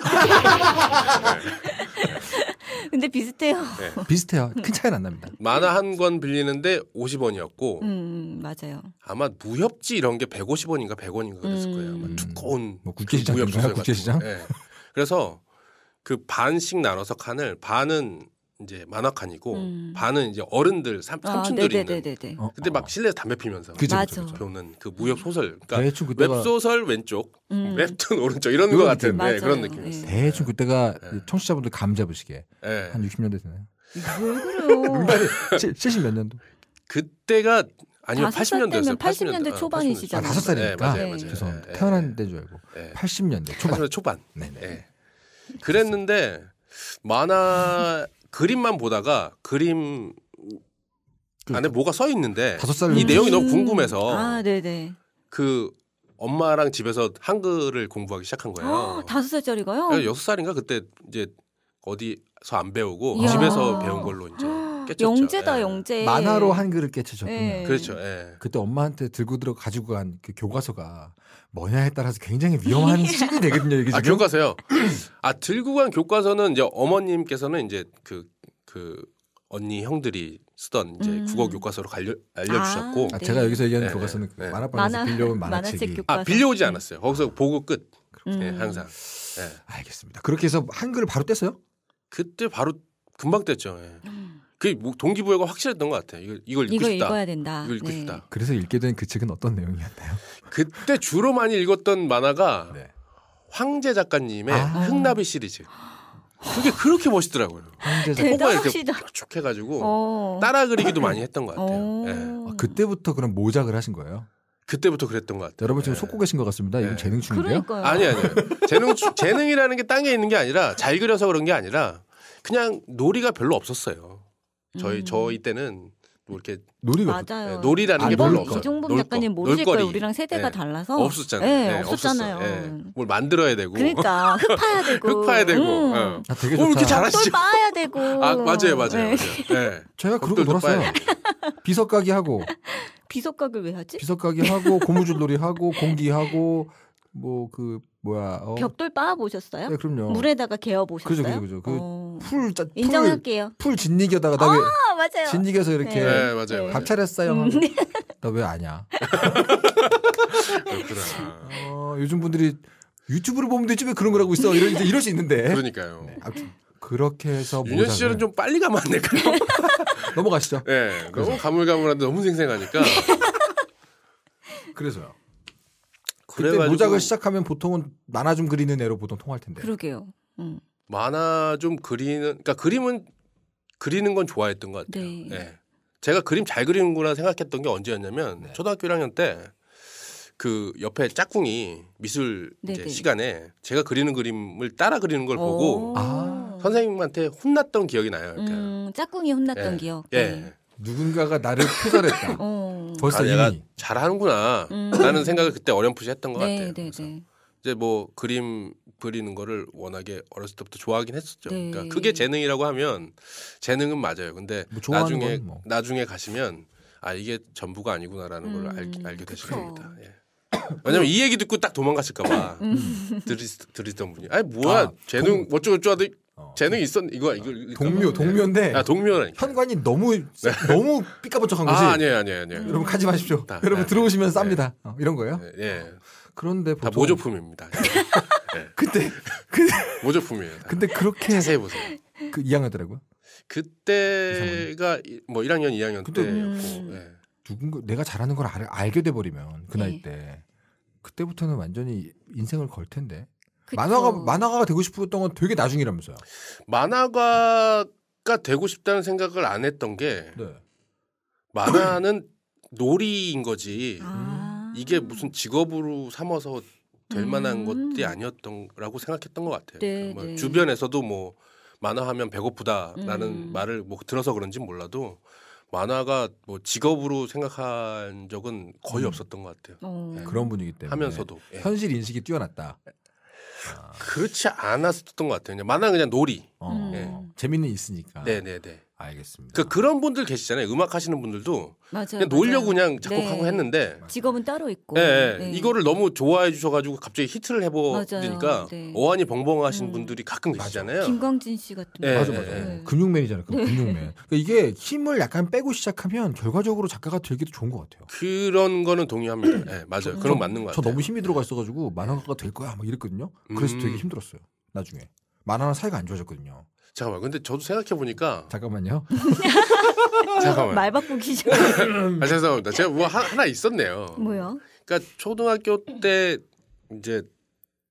근데 비슷해요. 네. 비슷해요. 큰 차이는 안 납니다. 만화 한 권 빌리는데 50원이었고 음, 음, 맞아요. 아마 무협지 이런 게 150원인가 100원인가 그랬을 거예요. 아마 음. 두꺼운 뭐 그 국제시장 무협 지설 국제시장? 네. 그래서 그 반씩 나눠서 칸을 반은 이제 만화칸이고 음. 반은 이제 어른들 삼, 아, 삼촌들이 아, 네네네네. 있는. 어, 근데 막 실내에서 담배 피면서 그쵸, 맞아. 그쵸, 그쵸. 배우는 그 무역 소설. 그러니까 그때가... 웹소설 왼쪽, 음. 웹툰 오른쪽 이런 거 같은 네, 그런 느낌이었어요. 네. 대충 그때가 네. 청취자분들 감 잡으시게 네. 한 60년대 잖아요왜 그래요? 70 몇 년도? 그때가 아니요 80년대였어요. 80년대, 초반이시죠. 아, 5살이니까. 네, 맞아요, 맞 네, 네. 태어난 때줄 알고. 80년대 초반. 초반. 네. 네. 그랬는데 만화 그림만 보다가 그림 그, 안에 그러니까. 뭐가 써 있는데 다 살이 내용이 너무 음. 궁금해서 아, 네네. 그 엄마랑 집에서 한글을 공부하기 시작한 거예요. 아, 다섯 살짜리가요? 네, 여섯 살인가 그때 이제 어디서 안 배우고 이야. 집에서 배운 걸로 이제 깨쳤죠. 영재다 예. 영재. 만화로 한글을 깨쳐줬군요. 예. 그렇죠. 예. 그때 엄마한테 들고 들어 가지고 간 그 교과서가 뭐냐에 따라서 굉장히 위험한 시이 되거든요. 이게 아 교과서요. 아 들고 간 교과서는 이제 어머님께서는 이제 그그 그 언니 형들이 쓰던 이제 음. 국어 교과서로 갈려, 알려주셨고 아, 아 네. 제가 여기서 얘기하는 네. 교과서는 네. 만화방에서 만화, 빌려온 만화책이 음. 아 빌려오지 네. 않았어요. 거기서 보고 끝. 네, 항상. 음. 네. 알겠습니다. 그렇게 해서 한글을 바로 뗐어요? 그때 바로 금방 뗐죠. 예. 음. 그 동기부여가 확실했던 것 같아요. 이걸, 이걸 읽고 이걸 싶다. 읽어야 된다. 이걸 읽고 네. 싶다. 그래서 읽게 된 그 책은 어떤 내용이었나요? 그때 주로 많이 읽었던 만화가 네. 황제 작가님의 아. 흥나비 시리즈. 그게 그렇게 멋있더라고요. 코가 이렇게 쭉 해가지고 어. 따라 그리기도 많이 했던 것 같아요. 어. 네. 아, 그때부터 그럼 모작을 하신 거예요? 그때부터 그랬던 것 같아요. 여러분 지금 네. 속고 계신 것 같습니다. 이건 예. 재능충이에요 아니 아니요. 재능 재능이라는 게 땅에 있는 게 아니라 잘 그려서 그런 게 아니라 그냥 놀이가 별로 없었어요. 저희 음. 저희 때는 뭐 이렇게 놀이가 맞아요. 네, 놀이라는 아, 게 별로 없어요. 이종범 작가님 모르실 놀거리. 거예요. 우리랑 세대가 네. 달라서 없었잖아요. 네, 없었잖아요. 없었어요. 뭘 만들어야 되고 그러니까 흙파야 되고 흙파야 되고 음. 네. 아, 되게 어, 좋다. 이렇게 잘하시죠. 빠야 되고 아 맞아요, 맞아요, 네. 맞아요. 제가 그러고 놀았어요. 비석가기 하고 비석각을 왜 하지? 비석가기 하고 고무줄놀이 하고 공기 하고 뭐그 뭐야 어. 벽돌 빻아 보셨어요? 네, 그럼요. 물에다가 개어 보셨어요? 그죠, 그죠, 그풀 그 어. 짜, 인정할게요. 풀 진리겨다가 나 아, 맞아요. 진리겨서 이렇게 네, 네 맞아요. 밥 차렸어요. 음. 왜 아냐? 어, 요즘 분들이 유튜브를 보면 되지 왜 그런 걸 하고 있어? 이런 이럴 수 있는데. 그러니까요. 네, 아무튼 그렇게 해서 유년 시절은 좀 빨리 가면 안 될까요? 넘어가시죠. 네, 그래서. 너무 가물가물한데 너무 생생하니까. 그래서요. 그때 모작을 시작하면 보통은 만화 좀 그리는 애로 보통 통할 텐데. 그러게요. 음. 만화 좀 그리는 그러니까 그림은 그리는 건 좋아했던 것 같아요. 네. 네. 제가 그림 잘 그리는구나 생각했던 게 언제였냐면 네. 초등학교 1학년 때 그 옆에 짝꿍이 미술 시간에 제가 그리는 그림을 따라 그리는 걸 보고 아. 선생님한테 혼났던 기억이 나요. 그러니까. 음, 짝꿍이 혼났던 예. 기억. 예. 네. 누군가가 나를 표절했다. 어. 벌써 아, 내가 이미. 잘하는구나. 음. 라는 생각을 그때 어렴풋이 했던 것 네, 같아요. 네, 네. 이제 뭐 그림 그리는 거를 워낙에 어렸을 때부터 좋아하긴 했었죠. 네. 그러니까 그게 재능이라고 하면 재능은 맞아요. 근데 뭐 나중에 뭐. 나중에 가시면 아 이게 전부가 아니구나라는 음. 걸 알, 음, 알게 되실 그쵸. 겁니다. 예. 왜냐면 이 얘기 듣고 딱 도망갔을까봐 음. 들이, 들이던 분이 아니 뭐야 아, 재능 어쩌고저쩌고 하더니 어. 재능 이 있었 이거 이거 어. 동묘동묘인데 네. 아, 동묘라 현관이 너무 네. 너무 삐까번쩍한 거지. 아, 아니에요 아니에요 아니에요. 여러분 가지 마십시오. 다, 여러분 네, 들어오시면 네, 쌉니다. 네. 어, 이런 거예요? 예. 그런데 보통... 다 모조품입니다. 그때 그 모조품이에요. 다. 근데 그렇게 자세히 보세요. 그 2학년 때라고요? 그때가 2뭐 1학년 2학년 그때 였고 음... 누군가 내가 잘하는 걸 알, 알게 돼 버리면 그 나이 때 그때부터는 완전히 인생을 걸 텐데. 그쵸. 만화가 만화가가 되고 싶었던 건 되게 나중이라면서요. 만화가가 되고 싶다는 생각을 안 했던 게 네. 만화는 놀이인 거지. 아. 이게 무슨 직업으로 삼아서 될 음. 만한 것이 아니었던라고 생각했던 것 같아요. 네, 그러니까 뭐 네. 주변에서도 뭐 만화하면 배고프다라는 음. 말을 뭐 들어서 그런지 몰라도 만화가 뭐 직업으로 생각한 적은 거의 음. 없었던 것 같아요. 어. 네. 그런 분위기 때문에 하면서도 예. 현실 인식이 뛰어났다. 그렇지 않았었던 것 같아요. 그냥 만화 그냥 놀이. 어, 음. 예. 재미는 있으니까. 네네네. 네, 네. 알겠습니다. 그 그런 분들 계시잖아요. 음악 하시는 분들도 맞아요, 그냥 놀려고 그냥 작곡하고 네. 했는데 직업은 따로 있고 네, 네. 이거를 너무 좋아해 주셔가지고 갑자기 히트를 해보니까 네. 어안이 벙벙하신 음. 분들이 가끔 계시잖아요. 김광진 씨 같은 네. 맞아 맞아 네. 네. 금융맨이잖아요. 금융맨. 그러니까 이게 힘을 약간 빼고 시작하면 결과적으로 작가가 되기도 좋은 것 같아요. 그런 거는 동의합니다. 네, 맞아요. 저, 그런 저, 맞는 거 같아요. 저 너무 힘이 들어가 있어가지고 만화가가 될 거야 막 이랬거든요. 그래서 음. 되게 힘들었어요. 나중에 만화는 사이가 안 좋아졌거든요. 잠깐만. 근데 저도 생각해 보니까 잠깐만요. 잠깐만. 말 바꾸기 전. 아 죄송합니다. 제가 뭐 하, 하나 있었네요. 뭐요? 그러니까 초등학교 때 이제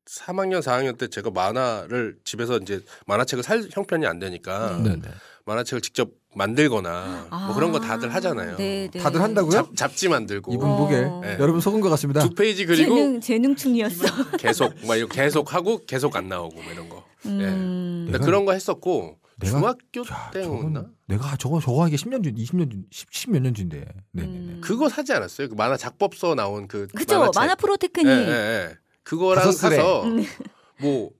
3학년 4학년 때 제가 만화를 집에서 이제 만화책을 살 형편이 안 되니까 네, 네. 만화책을 직접 만들거나 뭐 아~ 뭐 그런 거 다들 하잖아요. 네, 네. 다들 한다고요? 잡, 지 만들고. 이분 보게 어. 네. 여러분 속은 것 같습니다. 두 페이지 그리고 재능 재능충이었어. 계속 막이거 계속 하고 계속 안 나오고 뭐 이런 거. 음... 네. 그런 거 했었고 내가, 중학교 때였나? 내가 저거 저거 하기 10년 전, 20년 전, 10몇년 전인데. 네, 네, 네, 음... 그거 사지 않았어요? 그 만화 작법서 나온 그그쵸 만화 프로테크니 네, 네, 그거랑 사서 음. 뭐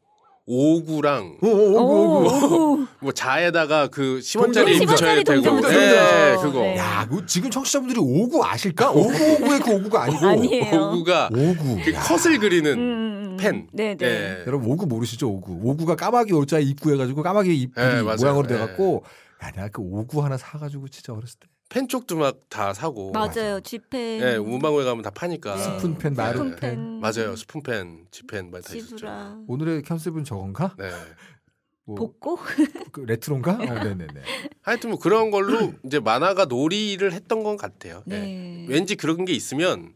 오구랑 오구 오구. 뭐 자에다가 그 10원짜리 붙여야 되고 네, 네 그거 네. 야 뭐 지금 청취자분들이 오구 아실까? 오구 오구의 그 오구가 아니고 아니에요. 오구가 오구 그 컷을 그리는 음, 음, 음. 펜 네네 네. 네. 예. 여러분 오구 모르시죠 오구 오구가 까마귀 오자 입구 해가지고 까마귀 입구 네, 예, 모양으로 돼갖고 예. 야 내가 그 오구 하나 사가지고 진짜 어렸을 때펜 쪽도 막 다 사고 맞아요. 지펜. 예, 우방구에 가면 다 파니까. 네. 스푼펜, 마르펜. 맞아요. 스푼펜, 지펜 많이 다 있었죠. 오늘의 컨셉은 저건가? 네. 뭐 복고? 그 레트로인가? 어, 네네네. 네, 네. 하여튼 뭐 그런 걸로 이제 만화가 놀이를 했던 건 같아요. 예. 네. 예. 왠지 그런 게 있으면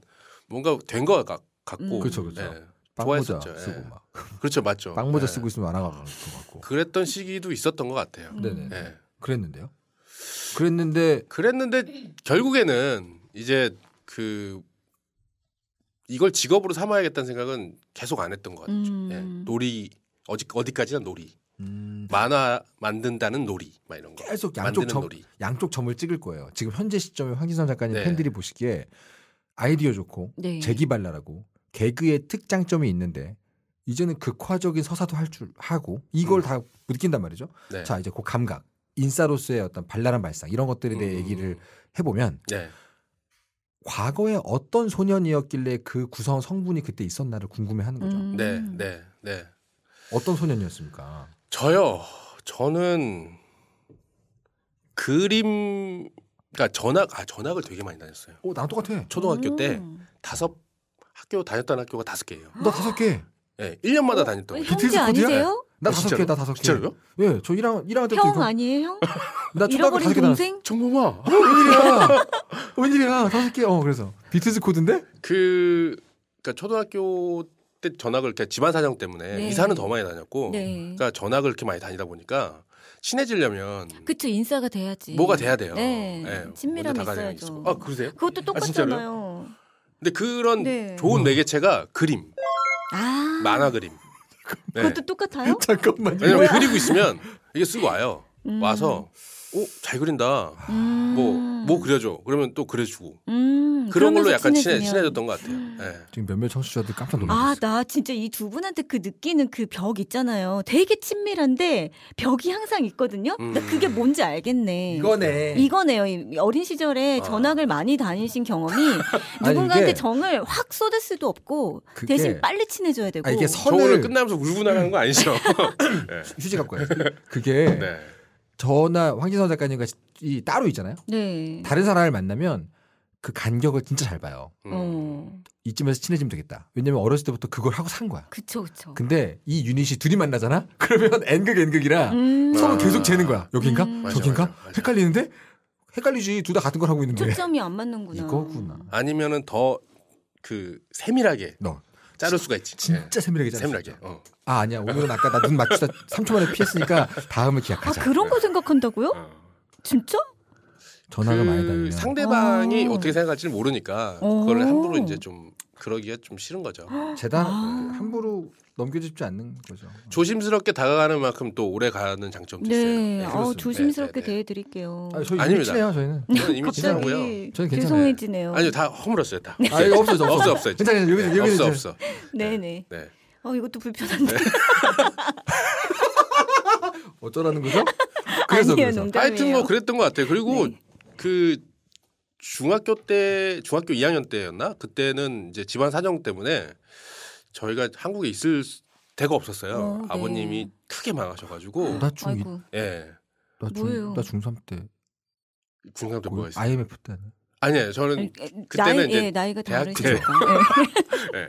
뭔가 된 것 같고. 그렇죠, 음. 그렇죠. 예. 빵 좋아했었죠. 예. 쓰고 예. 막. 그렇죠, 맞죠. 빵모자 예. 쓰고 있으면 만화가 같고. 그랬던 시기도 있었던 것 같아요. 음. 네네. 예. 그랬는데요. 그랬는데 그랬는데 결국에는 이제 그 이걸 직업으로 삼아야겠다는 생각은 계속 안 했던 것 같죠. 음. 예. 놀이 어디 어디까지나 놀이. 음. 만화 만든다는 놀이 막 이런 거. 계속 양쪽 점 놀이. 양쪽 점을 찍을 거예요. 지금 현재 시점에 황기선 작가님 네. 팬들이 보시기에 아이디어 좋고 네. 재기발랄하고 개그의 특장점이 있는데 이제는 극화적인 서사도 할 줄 하고 이걸 음. 다 느낀단 말이죠. 네. 자 이제 그 감각 인싸로서의 어떤 발랄한 발상 이런 것들에 대해 음. 얘기를 해보면 네. 과거에 어떤 소년이었길래 그 구성 성분이 그때 있었나를 궁금해하는 거죠. 네, 음. 네, 네, 네. 어떤 소년이었습니까? 저요. 저는 그림, 그러니까 전학, 아 전학을 되게 많이 다녔어요. 어, 나도 똑같아. 초등학교 음. 때 다섯 학교 다녔던 학교가 다섯 개예요. 나 다섯 개. 예, 네, 1년마다 어? 다녔던. 어, 거. 형제 아니세요? 나 어, 다섯 개다 다섯 개. 진짜로요? 예, 저 1학 1학년 때부형 이거- 아니에요 형? 나 초등학교 다섯 잃어버린 개 동생? 정범아 어, 웬일이야? 어, 웬일이야? 다섯 개. 어, 그래서 비트즈 코드인데? 그 그러니까 초등학교 때 전학을 이렇게 집안 사정 때문에 네. 이사는 더 많이 다녔고 네. 그러니까 전학을 이렇게 많이 다니다 보니까 친해지려면 그쵸 인싸가 돼야지. 뭐가 돼야 돼요. 네. 예, 친밀함이 먼저 다가야 있어야죠. 있고. 아 그러세요? 그것도 아, 진짜로요? 똑같잖아요. 근데 그런 네. 좋은 음. 매개체가 그림 아 만화 그림 네. 그것도 똑같아요? 잠깐만요. 왜면 흐리고 있으면 이게 쓰고 와요. 음. 와서 어, 잘 그린다. 음. 뭐, 뭐 그려줘. 그러면 또 그려주고. 음, 그런 걸로 약간 친해, 친해졌던 것 같아요. 네. 지금 몇몇 청취자들 깜짝 놀랐어요. 아, 나 진짜 이 두 분한테 그 느끼는 그 벽 있잖아요. 되게 친밀한데 벽이 항상 있거든요. 음. 나 그게 뭔지 알겠네. 이거네. 이거네요. 어린 시절에 아. 전학을 많이 다니신 경험이 누군가한테 이게... 정을 확 쏟을 수도 없고 그게... 대신 빨리 친해져야 되고. 아, 이게 선을 끝나면서 울고 나가는 거 아니죠? 네. 휴지 갖고 와요. 그게 네. 저나 황진선 작가님 과이 따로 있잖아요. 네. 다른 사람을 만나면 그 간격을 진짜 잘 봐요. 음. 어. 이쯤에서 친해지면 되겠다. 왜냐면 어렸을 때부터 그걸 하고 산 거야. 그쵸, 그쵸. 근데 이 유닛이 둘이 만나잖아? 그러면 N극, N극이라 음. 서로 아. 계속 재는 거야. 여긴가? 음. 저긴가? 맞아, 맞아, 맞아. 헷갈리는데? 헷갈리지. 둘 다 같은 걸 하고 있는데. 초점이 안 맞는구나. 이거구나. 아니면은 더 그 세밀하게 너. 자를 수가 있지. 진짜 예. 세밀하게 자를 세밀하게. 어. 아 아니야 오늘은 아까 나눈 맞추다 3초 만에 피했으니까 다음을 기약하자. 아 그런 거 네. 생각한다고요? 어. 진짜? 전화가 그 많이 다니면 상대방이 아. 어떻게 생각할지 모르니까 오. 어. 그걸 함부로 이제 좀 그러기가 좀 싫은 거죠. 재단 아. 함부로 넘겨짚지 않는 거죠. 조심스럽게 다가가는 만큼 또 오래 가는 장점도 네. 있어요. 아, 네, 어, 조심스럽게 네, 대해 드릴게요. 아, 저희 아닙니다. 친해요, 저희는. 이미 친하고요. 저는 죄송해지네요. 아니요, 다 허물었어요, 다. 아, 없어요, 없어, 없어, 요어 괜찮아요, 여기 없어, 없어. 네, 네. 네. 어 이것도 불편한데. 네. 어쩌라는 거죠? 그래서 아니요, 그래서. 하여튼 뭐 그랬던 것 같아요. 그리고 네. 그 중학교 때 중학교 2학년 때였나 그때는 이제 집안 사정 때문에 저희가 한국에 있을 데가 없었어요. 어, 네. 아버님이 크게 망하셔가지고 나 중, 이, 아 예, 나 중, 뭐예요? 나 중3 때 중3 때 뭐였어요? IMF 때는 아니에요. 저는 음, 그때는 나이, 이제 예, 나이가 대학 때. 네. 예. 예.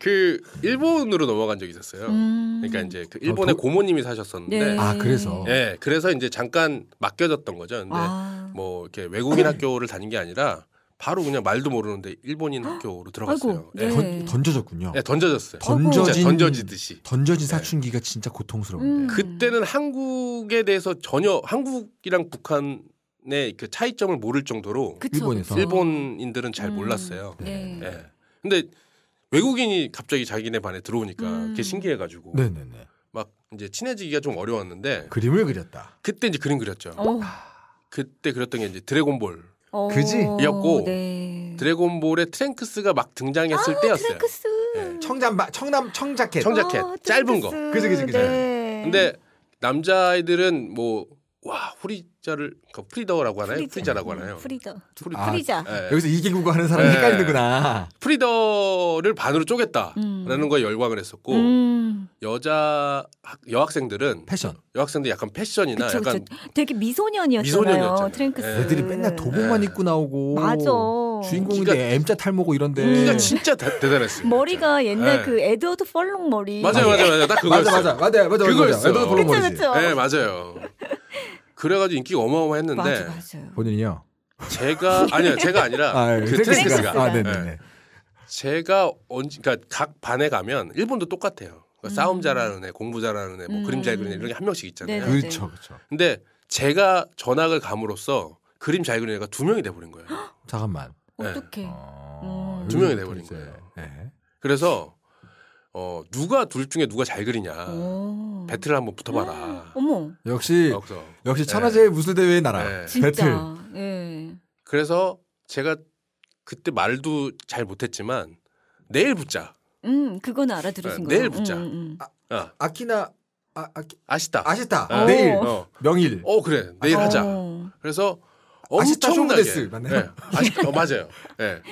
그 일본으로 넘어간 적이 있었어요. 음... 그러니까 이제 그 일본에 어, 도... 고모님이 사셨었는데 네. 아 그래서 예 네, 그래서 이제 잠깐 맡겨졌던 거죠. 근데 아... 뭐 이렇게 외국인 학교를 다닌 게 아니라 바로 그냥 말도 모르는데 일본인 학교로 들어갔어요. 아이고, 예. 네. 던, 져졌군요 네, 던져졌어요. 던져진 던져지듯이 던져진 사춘기가 네. 진짜 고통스러운데 음. 그때는 한국에 대해서 전혀 한국이랑 북한 네, 그 차이점을 모를 정도로 그쵸, 일본에서 일본인들은 잘 음. 몰랐어요. 네. 네. 근데 외국인이 갑자기 자기네 반에 들어오니까 음. 그게 신기해가지고 네네네. 막 이제 친해지기가 좀 어려웠는데 그림을 그렸다. 그때 이제 그림 그렸죠. 오. 어. 그때 그렸던 게 이제 드래곤볼. 오. 어. 그지였고 네. 드래곤볼의 트랭크스가 막 등장했을 아, 때였어요. 트랭크스. 네. 청잠 청남 청자켓. 청자켓 아, 짧은 거. 그지 그지 그지. 네. 근데 남자아이들은 뭐와 후리자를 그 프리더라고 하나요? 프리자. 프리자라고 하나요? 프리더. 프리, 아, 프리자. 예, 예. 여기서 이개국어 하는 사람이 예. 헷갈리는구나. 프리더를 반으로 쪼갰다라는 음. 거에 열광을 했었고 음. 여자 여학생들은 패션. 여학생들 약간 패션이나 그쵸, 약간 그쵸. 되게 미소년이었잖아요. 트랭크스. 예. 애들이 맨날 도복만 예. 입고 나오고. 맞아. 주인공인데 그 M자 탈모고 이런데. 음. 키가 진짜 대, 단했어요 머리가 진짜. 옛날 예. 그 에드워드 펄롱 머리. 맞아요, 맞아요, 맞아요. 딱 그거였어요. 맞아, 맞아, 맞아, 맞아, 맞아. 그거였어요. 에드워드 펄롱 머리. 네, 맞아요. 그래가지고 인기가 어마어마했는데 맞아, 맞아요. 본인이요. 제가 아니요 제가 아니라 아, 예, 그 테니스가 아, 네. 제가 언 그러니까 각 반에 가면 일본도 똑같아요. 그러니까 음. 싸움 잘하는 애, 공부 잘하는 애, 뭐 음. 그림 잘 그리는 애 이런 게한 명씩 있잖아요. 네네 네, 네. 그렇죠, 그렇죠. 근데 제가 전학을 감으로써 그림 잘 그리는 애가 두 명이 돼버린 거예요. 잠깐만. 네. 어떻게? 음. 어... 두 명이 돼버린 거예요. 네. 그래서 어 누가 둘 중에 누가 잘 그리냐 배틀을 한번 붙어봐라. 어머. 역시 그 역시 예. 천하제일 무술 대회의 나라 네. 배틀. 진 예. 그래서 제가 그때 말도 잘 못했지만 내일 붙자. 음, 그건 알아들으신 거예요. 내일 붙자. 음, 음, 음. 아, 어. 아키나 아, 아 아시다. 아시다. 네. 어. 내일 어. 명일. 어 그래 내일 아. 하자. 어. 그래서 엄청나게 아시다 맞나 네. 아시, 어, 맞아요. 예. 네.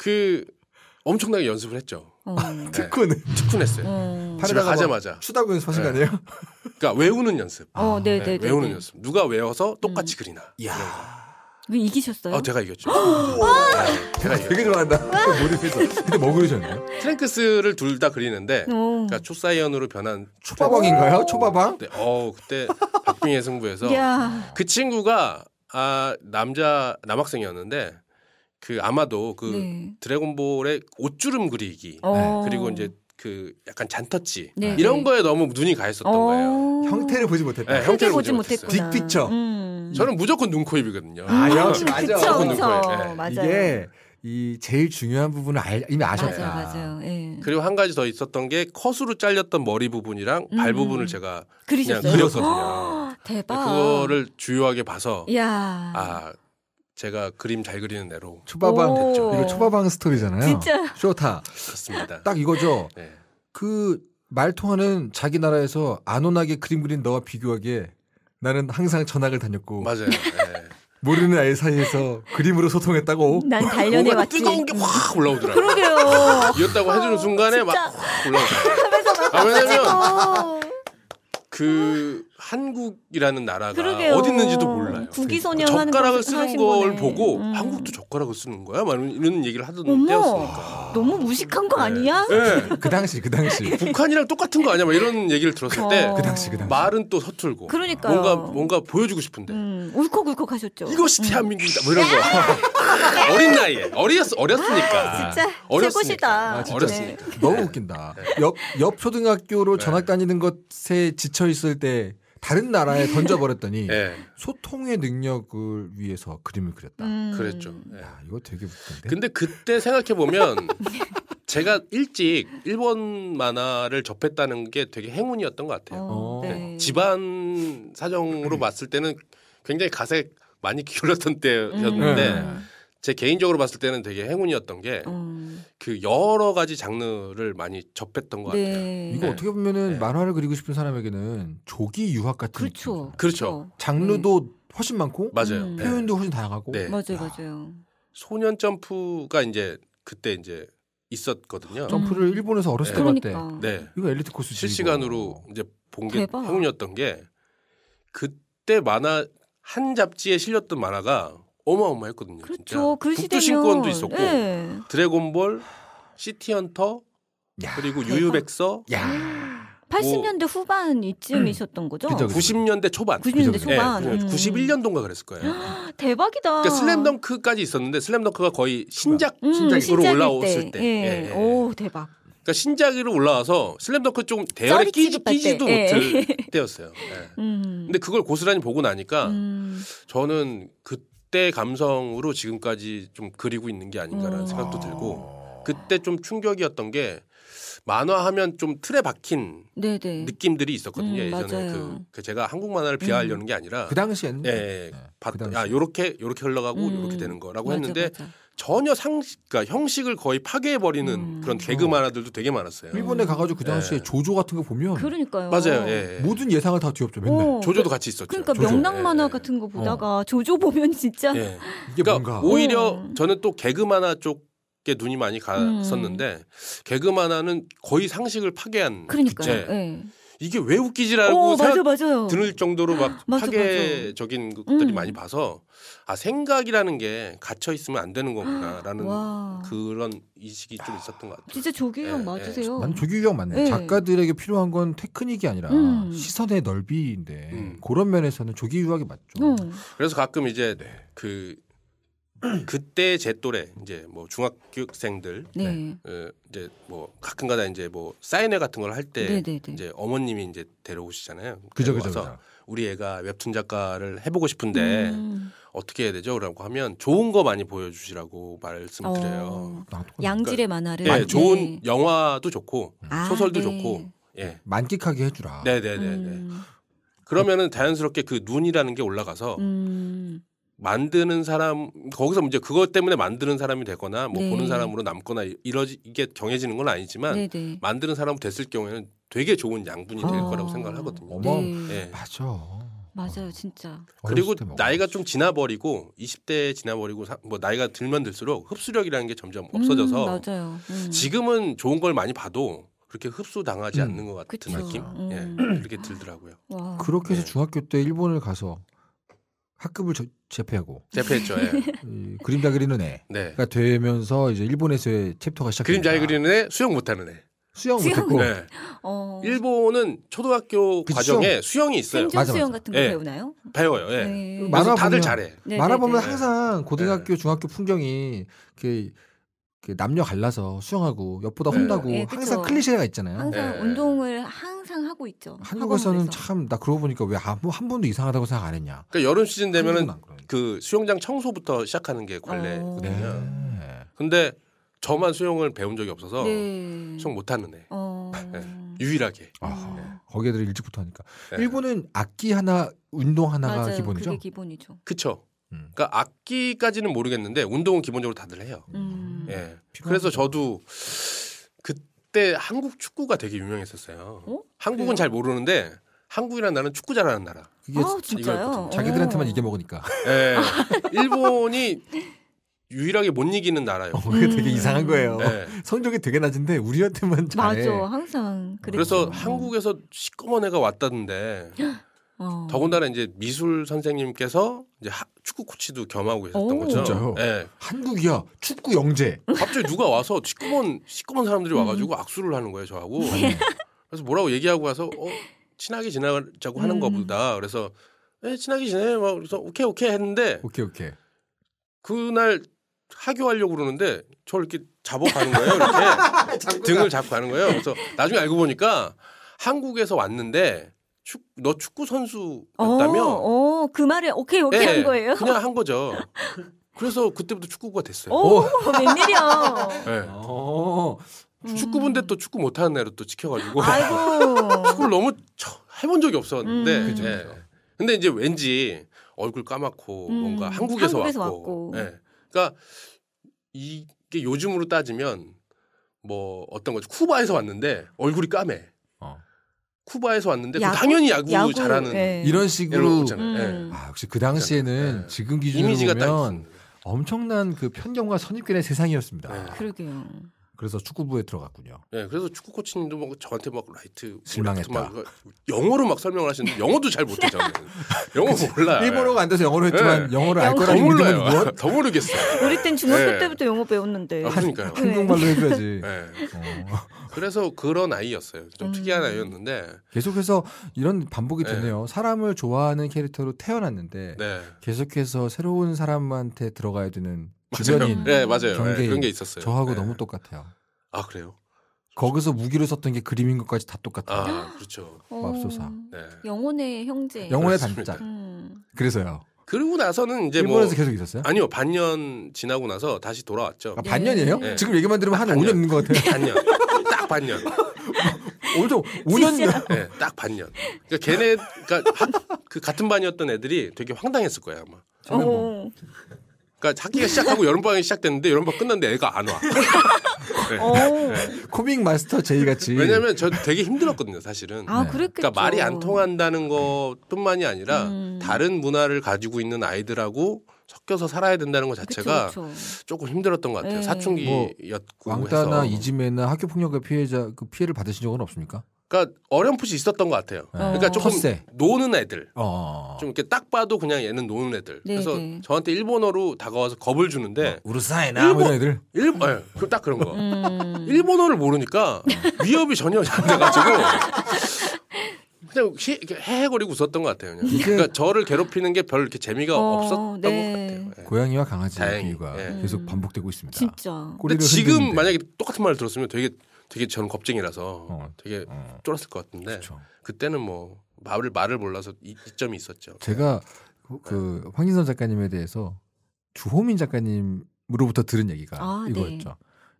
그 엄청나게 연습을 했죠. 어. 네. 특훈은 특훈했어요. 어. 집에 가자마자 수다구 연서하신거 네. 아니에요? 그러니까 외우는 연습. 어, 네, 네, 네, 네 외우는 연습. 누가 외워서 똑같이 음. 그리나. 이야. 왜 이기셨어요? 아, 제가 이겼죠. 아! 네, 제가 아, 되게 좋아한다. 몰입해서. 아! 근데 뭐 그리셨나요? 트랭크스를 둘 다 그리는데, 어. 그러니까 초사이언으로 변한 초밥왕인가요? 어. 초밥왕? 네, 어 그때 박빙의 승부에서 그 친구가 아 남자 남학생이었는데 그 아마도 그 네. 드래곤볼의 옷주름 그리기 어. 네. 그리고 이제 그 약간 잔터치 네. 이런 거에 너무 눈이 가 있었던 어. 거예요. 형태를 보지 못했다. 네, 형태를 보지 못했고. 빅피처. 음. 저는 무조건 눈코입이거든요. 아, 아, 역시 아, 맞아. 무조 눈코입. 네. 맞아요. 이게 이 제일 중요한 부분을 알, 이미 아셨다. 맞아요, 맞아요. 예. 그리고 한 가지 더 있었던 게 컷으로 잘렸던 머리 부분이랑 음. 발 부분을 제가 그리셨어요? 그냥 그렸거든요. 대박. 그거를 주요하게 봐서 야아 제가 그림 잘 그리는 대로 초밥왕 됐죠. 이거 초밥왕 스토리잖아요. 진짜 쇼타. 그렇습니다. 딱 이거죠. 네. 그 말통하는 자기 나라에서 안온하게 그림 그린 너와 비교하기에 나는 항상 전학을 다녔고 맞아요. 네. 모르는 아이 사이에서 그림으로 소통했다고. 난 단련해 왔지. 뜨거운 게 확 올라오더라고. 그러게요. 이었다고 해주는 순간에 막확 올라오더라고. 아, 왜냐면 그 한국이라는 나라가 그러게요. 어디 있는지도 몰라요. 국이소년 그 젓가락을 쓰는 걸 거네. 보고 음. 한국도 젓가락을 쓰는 거야? 막 이런 얘기를 하던 어머, 때였으니까. 너무 무식한 거 네. 아니야? 네. 그 당시 그 당시 북한이랑 똑같은 거 아니야? 막 이런 얘기를 들었을 어. 때그 당시 그 당시 말은 또 서툴고 그러니까 뭔가 뭔가 보여주고 싶은데 음, 울컥울컥 하셨죠. 이것이 음. 대한민국이다. 뭐 이런 거 어린 나이에 어렸 어렸으니까 아, 진짜 어렸으니까. 아, 진짜. 어렸으니까 네. 너무 웃긴다. 옆옆 네. 초등학교로 네. 전학 다니는 것에 지쳐 있을 때. 다른 나라에 예. 던져버렸더니 네. 소통의 능력을 위해서 그림을 그렸다. 음. 그랬죠. 네. 야, 이거 되게 웃긴데. 근데 그때 생각해 보면 제가 일찍 일본 만화를 접했다는 게 되게 행운이었던 것 같아요. 어, 어. 네. 집안 사정으로 봤을 때는 굉장히 가색 많이 기울였던 때였는데. 음. 음. 제 개인적으로 봤을 때는 되게 행운이었던 게그 어. 여러 가지 장르를 많이 접했던 것 같아요. 네. 이거 어떻게 보면은 네. 만화를 그리고 싶은 사람에게는 조기 유학 같은 그렇죠. 느낌이죠. 그렇죠. 그렇죠. 장르도 네. 훨씬 많고 음. 맞아요. 음. 표현도 훨씬 다양하고 네. 맞아요, 아. 맞아요. 소년 점프가 이제 그때 이제 있었거든요. 음. 점프를 일본에서 어렸을 때 그러니까. 봤대. 그러니까. 네. 이거 엘리트 코스 실시간으로 이거. 이제 본 게 행운이었던 게 그때 만화 한 잡지에 실렸던 만화가 어마어마했거든요. 그렇죠. 진짜. 그 그시대 신권도 있었고 네. 드래곤볼, 시티헌터 야, 그리고 대박. 유유백서. 야. 80년대 뭐, 후반 이쯤 음. 있었던 거죠? 그쵸, 그쵸. 90년대 초반. 90년대 초반. 네, 음. 91년도인가 그랬을 거예요. 대박이다. 그러니까 슬램덩크까지 있었는데 슬램덩크가 거의 신작 음, 신작으로 올라왔을 때. 때. 예. 예. 예. 오 대박. 그러니까 신작으로 올라와서 슬램덩크 좀 대열에 끼지, 끼지도 예. 못할 때였어요. 예. 음. 근데 그걸 고스란히 보고 나니까 음. 저는 그 그때 감성으로 지금까지 좀 그리고 있는 게 아닌가라는 음. 생각도 들고 아. 그때 좀 충격이었던 게 만화하면 좀 틀에 박힌 네네. 느낌들이 있었거든요. 음, 예전에 그, 그, 제가 한국 만화를 비하하려는 음. 게 아니라 그 당시에는 예, 네, 예그 당시. 아 요렇게 요렇게 흘러가고 음. 요렇게 되는 거라고 맞아, 했는데 맞아. 전혀 상식, 그러니까 형식을 거의 파괴해 버리는 음. 그런 개그 어. 만화들도 되게 많았어요. 일본에 가가지고 그 당시에 예. 조조 같은 거 보면 그러니까요. 맞아요. 예, 예. 모든 예상을 다 뒤엎죠. 맨날 어, 조조도 같이 있었죠. 그러니까 조조. 명랑 만화 예, 예, 같은 거 보다가 어. 조조 보면 진짜 이게 그러니까 뭔가 오히려 어. 저는 또 개그 만화 쪽게 눈이 많이 음. 갔었는데 음. 개그만화는 거의 상식을 파괴한 그러니까요. 네. 이게 왜 웃기지라고 오, 어, 맞아, 맞아요. 들을 정도로 막 맞아, 파괴적인 맞아. 것들이 음. 많이 봐서 아 생각이라는 게 갇혀 있으면 안 되는 거구나라는 그런 인식이 좀 있었던 것 같아요. 진짜 조규경 네, 예, 예. 맞으세요? 난 조규경 맞네. 네. 작가들에게 필요한 건 테크닉이 아니라 음. 시선의 넓이인데 음. 그런 면에서는 조기유학이 맞죠. 음. 그래서 가끔 이제 네. 그 그때 제 또래 이제 뭐 중학교생들 네. 예, 이제 뭐 가끔가다 이제 뭐 사인회 같은 걸 할때 네, 네, 네. 이제 어머님이 이제 데려오시잖아요. 그죠 그죠. 그죠. 우리 애가 웹툰 작가를 해보고 싶은데 음. 어떻게 해야 되죠? 라고 하면 좋은 거 많이 보여주시라고 말씀드려요. 어, 아, 양질의 그러니까 만화를. 그러니까, 네, 좋은 영화도 좋고 음. 아, 소설도 네. 좋고 예. 만끽하게 해주라. 네네네. 음. 그러면은 자연스럽게 그 눈이라는 게 올라가서 음. 만드는 사람 거기서 이제 그것 때문에 만드는 사람이 되거나 뭐 네. 보는 사람으로 남거나 이러지 이게 정해지는 건 아니지만 네네. 네. 만드는 사람 됐을 경우에는 되게 좋은 양분이 될 아~ 거라고 생각을 하거든요. 어머, 네. 예. 맞아. 맞아요, 진짜. 그리고 나이가 좀 지나버리고 20대 지나버리고 뭐 나이가 들면 들수록 흡수력이라는 게 점점 없어져서 음, 음. 지금은 좋은 걸 많이 봐도 그렇게 흡수당하지 음. 않는 것 같은 그쵸. 느낌 음. 예, 그렇게 들더라고요. 와. 그렇게 해서 네. 중학교 때 일본을 가서 학급을 저, 제패하고 제패했죠. 예. 그림자 그리는 애가 네. 그러니까 되면서 이제 일본에서의 챕터가 시작. 그림 잘 그리는 애, 수영 못하는 애. 수영 못했고. 네. 어... 일본은 초등학교 그 과정에 수영. 이 있어요. 맞아, 맞아. 수영 같은 거 네. 배우나요? 배워요. 예. 네. 네. 만화 다들 잘해. 만화 보면 네. 항상 고등학교, 네. 중학교 풍경이 이렇게 남녀 갈라서 수영하고 옆보다 네. 혼나고 항상 클리셰가 있잖아요. 항상 운동을 한 항상 하고 있죠. 한국에서는 참 나 그러고 보니까 왜 한 번도 이상하다고 생각 안 했냐. 그러니까 여름 시즌 되면은 그러니까. 그 수영장 청소부터 시작하는 게 관례거든요. 어. 네. 근데 저만 수영을 배운 적이 없어서 네. 수영 못하는 애. 어... 네. 유일하게. 아, 네. 거기 애들 일찍부터 하니까. 네. 일본은 악기 하나, 운동 하나가 맞아요. 기본이죠. 그게 기본이죠. 그쵸. 음. 그러니까 악기까지는 모르겠는데 운동은 기본적으로 다들 해요. 음. 예. 음. 그래서 저도 그때 한국 축구가 되게 유명했었어요. 어? 한국은 그래요? 잘 모르는데 한국이란 나는 축구 잘하는 나라. 이게 아, 진짜요? 어. 자기들한테만 이겨 먹으니까. 네. 예. 일본이 유일하게 못 이기는 나라예요. 어, 그게 되게 음. 이상한 거예요. 네. 성적이 되게 낮은데 우리한테만 잘해. 맞아, 항상. 그랬죠. 그래서 한국에서 시꺼먼 애가 왔다던데 어. 더군다나 이제 미술 선생님께서 이제 하, 축구 코치도 겸하고 계셨던 오. 거죠. 진짜요? 네. 한국이야 축구 영재. 갑자기 누가 와서 시꺼먼 시꺼먼 사람들이 음. 와가지고 음. 악수를 하는 거예요 저하고. 음. 예. 그래서 뭐라고 얘기하고 와서 어, 친하게 지나자고 하는 음. 거보다 그래서 에 예, 친하게 지내 막 그래서 오케이 오케이 했는데 오케이 오케이 그날 하교하려고 그러는데 저를 이렇게 잡아가는 거예요 이렇게 등을 잡고 가는 거예요. 그래서 나중에 알고 보니까 한국에서 왔는데 축, 너 축구 선수였다면 어, 어, 그 말을 오케이 오케이 네, 한 거예요? 그냥 한 거죠. 그래서 그때부터 축구가 됐어요. 오, 웬일이야. 네. 어. 축구부인데 또 축구 못하는 애로 또 지켜가지고. 아이고. 축구를 너무 해본 적이 없었는데. 음. 그쵸, 네. 근데 이제 왠지 얼굴 까맣고 음. 뭔가 한국에서, 한국에서 왔고. 왔고. 네. 그러니까 이게 요즘으로 따지면 뭐 어떤 거지 쿠바에서 왔는데 얼굴이 까매. 쿠바에서 왔는데 야구? 당연히 야구, 야구 잘하는 네. 이런 식으로 음. 예. 아, 역시 그 당시에는 네. 지금 기준으로 보면 엄청난 그 편견과 선입견의 세상이었습니다. 네. 그러게요. 그래서 축구부에 들어갔군요. 네, 그래서 축구 코치님도 막 저한테 막 라이트 뭐 실망했다. 막 영어로 막 설명을 하시는데 영어도 잘 못해 저는. 영어 몰라. 일본어가 안 돼서 영어로 했지만 네. 영어를 알 거라는 믿음은 무엇? 더 모르겠어. 요 우리 땐 중학교 네. 때부터 영어 배웠는데. 아, 그러니까요. 네. 한국말로 해줘야지. 네. 어. 그래서 그런 아이였어요. 좀 음. 특이한 아이였는데 계속해서 이런 반복이 되네요. 네. 사람을 좋아하는 캐릭터로 태어났는데 네. 계속해서 새로운 사람한테 들어가야 되는 주변인 네, 맞아요. 네, 경계 네, 그런 게 있었어요. 저하고 네. 너무 똑같아요. 아 그래요? 거기서 무기를 썼던 게 그림인 것까지 다 똑같아요. 아 그렇죠. 어. 맙소사. 네. 영혼의 형제. 영혼의 단짝. 음. 그래서요. 그러고 나서는 이제 뭐 일본에서 뭐 계속 있었어요? 아니요 반년 지나고 나서 다시 돌아왔죠. 아, 반년이에요? 네. 지금 얘기만 들으면 한 5년 있것 같아요. 반년 딱 반년. 오죠 5년 네, 딱 반년. 그러니까 걔네 그러니까 하, 그 같은 반이었던 애들이 되게 황당했을 거예요 아마. 저는 뭐 어. 그러니까 학기가 시작하고 여름방학이 시작됐는데 여름방학 끝났는데 애가 안 와. 네. 어. 네. 코믹 마스터 제이 같이. 왜냐면 저 되게 힘들었거든요, 사실은. 아, 그 그러니까 말이 안 통한다는 네. 것뿐만이 아니라 음. 다른 문화를 가지고 있는 아이들하고 섞여서 살아야 된다는 것 자체가 그쵸, 그쵸. 조금 힘들었던 것 같아요. 네. 사춘기였고 뭐, 왕따나 해서. 이지매나 학교 폭력의 피해자 그 피해를 받으신 적은 없습니까? 그러니까 어렴풋이 있었던 것 같아요. 어. 그러니까 조금 텃세. 노는 애들. 어, 어, 어. 좀 이렇게 딱 봐도 그냥 얘는 노는 애들. 네, 그래서 네. 저한테 일본어로 다가와서 겁을 주는데 우르사이나 뭐 이런 애들. 일본 예, 그 딱 그런 거. 음. 일본어를 모르니까 위협이 전혀 안 돼가지고 그냥 이렇게 헤헤거리고 웃었던 것 같아요. 그냥. 그러니까 저를 괴롭히는 게 별 이렇게 재미가 어, 없었던 네. 것 같아요. 예. 고양이와 강아지의 비유가 예. 계속 반복되고 있습니다. 진짜. 근데 지금 흔드는데. 만약에 똑같은 말을 들었으면 되게 되게 저는 겁쟁이라서 어. 되게 어. 쫄았을 것 같은데 그쵸. 그때는 뭐 말을 말을 몰라서 이, 이점이 있었죠. 제가 네. 그 네. 황인선 작가님에 대해서 주호민 작가님으로부터 들은 얘기가 아, 네. 이거였죠. 네.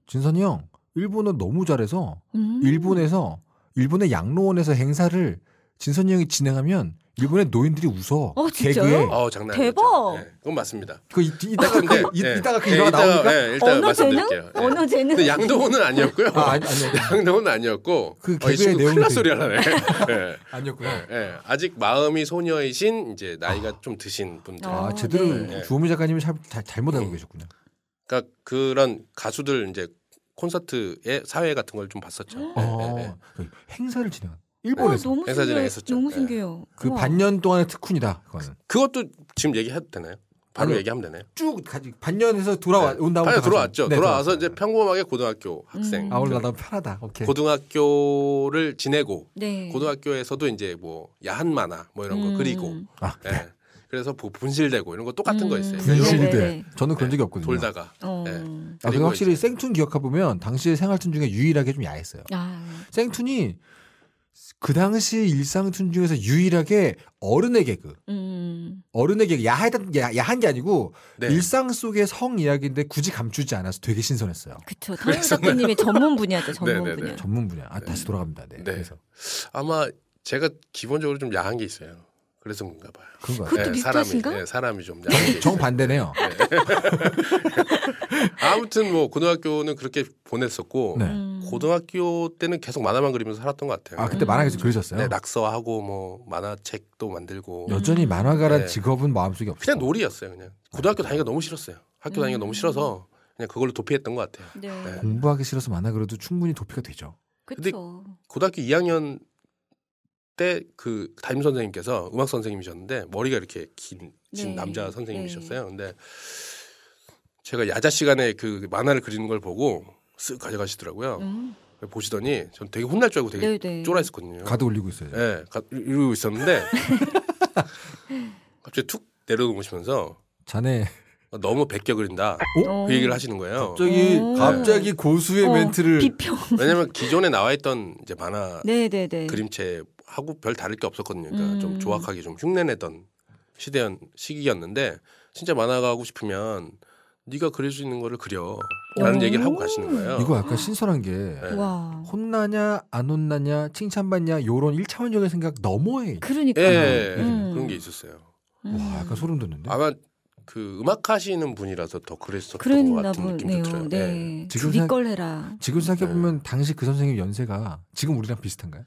진선이 형 일본어 너무 잘해서 음. 일본에서 일본의 양로원에서 행사를 진선이 형이 진행하면 일본의 노인들이 웃어. 어, 개그에. 어, 장난 대박. 그 네, 그건 맞습니다. 그 이, 이따가 근데, 이, 네. 이따가 그 네, 예, 일화 나오니까 네, 일단 언어 재능? 언어 재능? 양동훈은 아니었고요. 아, 아니, 아니. 양동훈은 아니었고. 그 개그의 어, 내용 소리 하려네. 네. 아니었구나. 네. 아직 마음이 소녀이신 이제 나이가 아. 좀 드신 분들. 아, 아 제대로 네. 주호미 작가님이 잘, 잘, 잘못 알고 네. 계셨군요. 그러니까 그런 가수들 이제 콘서트의 사회 같은 걸 좀 봤었죠. 어. 행사를 진행한. 일본에서 어, 네. 행사진행 했었죠. 너무 네. 신기해요. 그 우와. 반년 동안의 특훈이다. 그거는. 그, 그것도 지금 얘기해도 되나요? 바로 얘기하면 되나요? 쭉 가지 반년에서 돌아와 네. 온다고 아니, 돌아왔죠. 네, 돌아와서 네. 이제 평범하게 고등학교 음. 학생. 아, 올라 나 편하다. 오케이. 고등학교를 지내고 네. 고등학교에서도 이제 뭐 야한 만화 뭐 이런 음. 거 그리고 아, 네. 네. 그래서 분실되고 이런 거 똑같은 음. 거 있어요. 분실돼. 저는 그런 적이 없거든요. 돌다가. 어. 아, 근데 확실히 이제. 생툰 기억해 보면 당시 생활툰 중에 유일하게 좀 야했어요. 아. 생툰이 그 당시 일상툰 중에서 유일하게 어른의 개그. 음. 어른의 개그. 야하단, 야, 야한 게 아니고 네. 일상 속의 성 이야기인데 굳이 감추지 않아서 되게 신선했어요. 그쵸. 타임 작가님의 전문 분야죠. 전문 네네네. 분야. 전문 분야. 아, 다시 네. 돌아갑니다. 네. 네. 그래서. 아마 제가 기본적으로 좀 야한 게 있어요. 그래서 그런가 봐요. 그것도 네, 사람이, 네, 사람이 좀 정반대네요. 네. 아무튼 뭐 고등학교는 그렇게 보냈었고 네. 음. 고등학교 때는 계속 만화만 그리면서 살았던 것 같아요. 아 그때 만화 계속 음. 그리셨어요? 네, 낙서하고 뭐 만화책도 만들고 여전히 만화가란 네. 직업은 마음속에 없어요. 그냥 놀이였어요. 그냥 고등학교 아, 다니기가 너무 싫었어요. 학교 다니기가 너무 음. 싫어서 그냥 그걸로 도피했던 것 같아요. 네. 네. 공부하기 싫어서 만화 그래도 충분히 도피가 되죠. 그쵸. 근데 고등학교 2학년 그때 그 담임 선생님께서 음악 선생님이셨는데 머리가 이렇게 긴, 긴 네. 남자 선생님이셨어요. 네. 근데 제가 야자 시간에 그 만화를 그리는 걸 보고 쓱 가져가시더라고요. 음. 보시더니 전 되게 혼날 줄 알고 되게 네네. 쫄아 있었거든요. 가도 올리고 있어요. 네, 가, 이러고 있었는데 갑자기 툭 내려놓으시면서 자네 어, 너무 베껴 그린다. 어? 그 얘기를 하시는 거예요. 갑자기 오. 어. 갑자기 고수의 어, 멘트를 비평. 왜냐면 기존에 나와 있던 이제 만화 네네네. 그림체 하고 별 다를 게 없었거든요. 그러니까 음. 좀 조악하게 좀 흉내내던 시대였 시기였는데 진짜 만화가 하고 싶으면 네가 그릴 수 있는 거를 그려라는 얘기를 하고 가시는 거예요. 이거 아까 신선한 게 네. 혼나냐 안 혼나냐 칭찬받냐 요런 1차원적인 생각 너머에 그러니까 예, 예, 예. 음. 음. 그런 게 있었어요. 음. 와 약간 소름 돋는데. 아마 그 음악 하시는 분이라서 더 그랬었던 것 같은 보네요. 느낌도 들어요. 네. 예. 네, 네. 네. 네. 지금 생걸 해라. 지금 생각해 보면 당시 그 선생님 연세가 지금 우리랑 비슷한가요?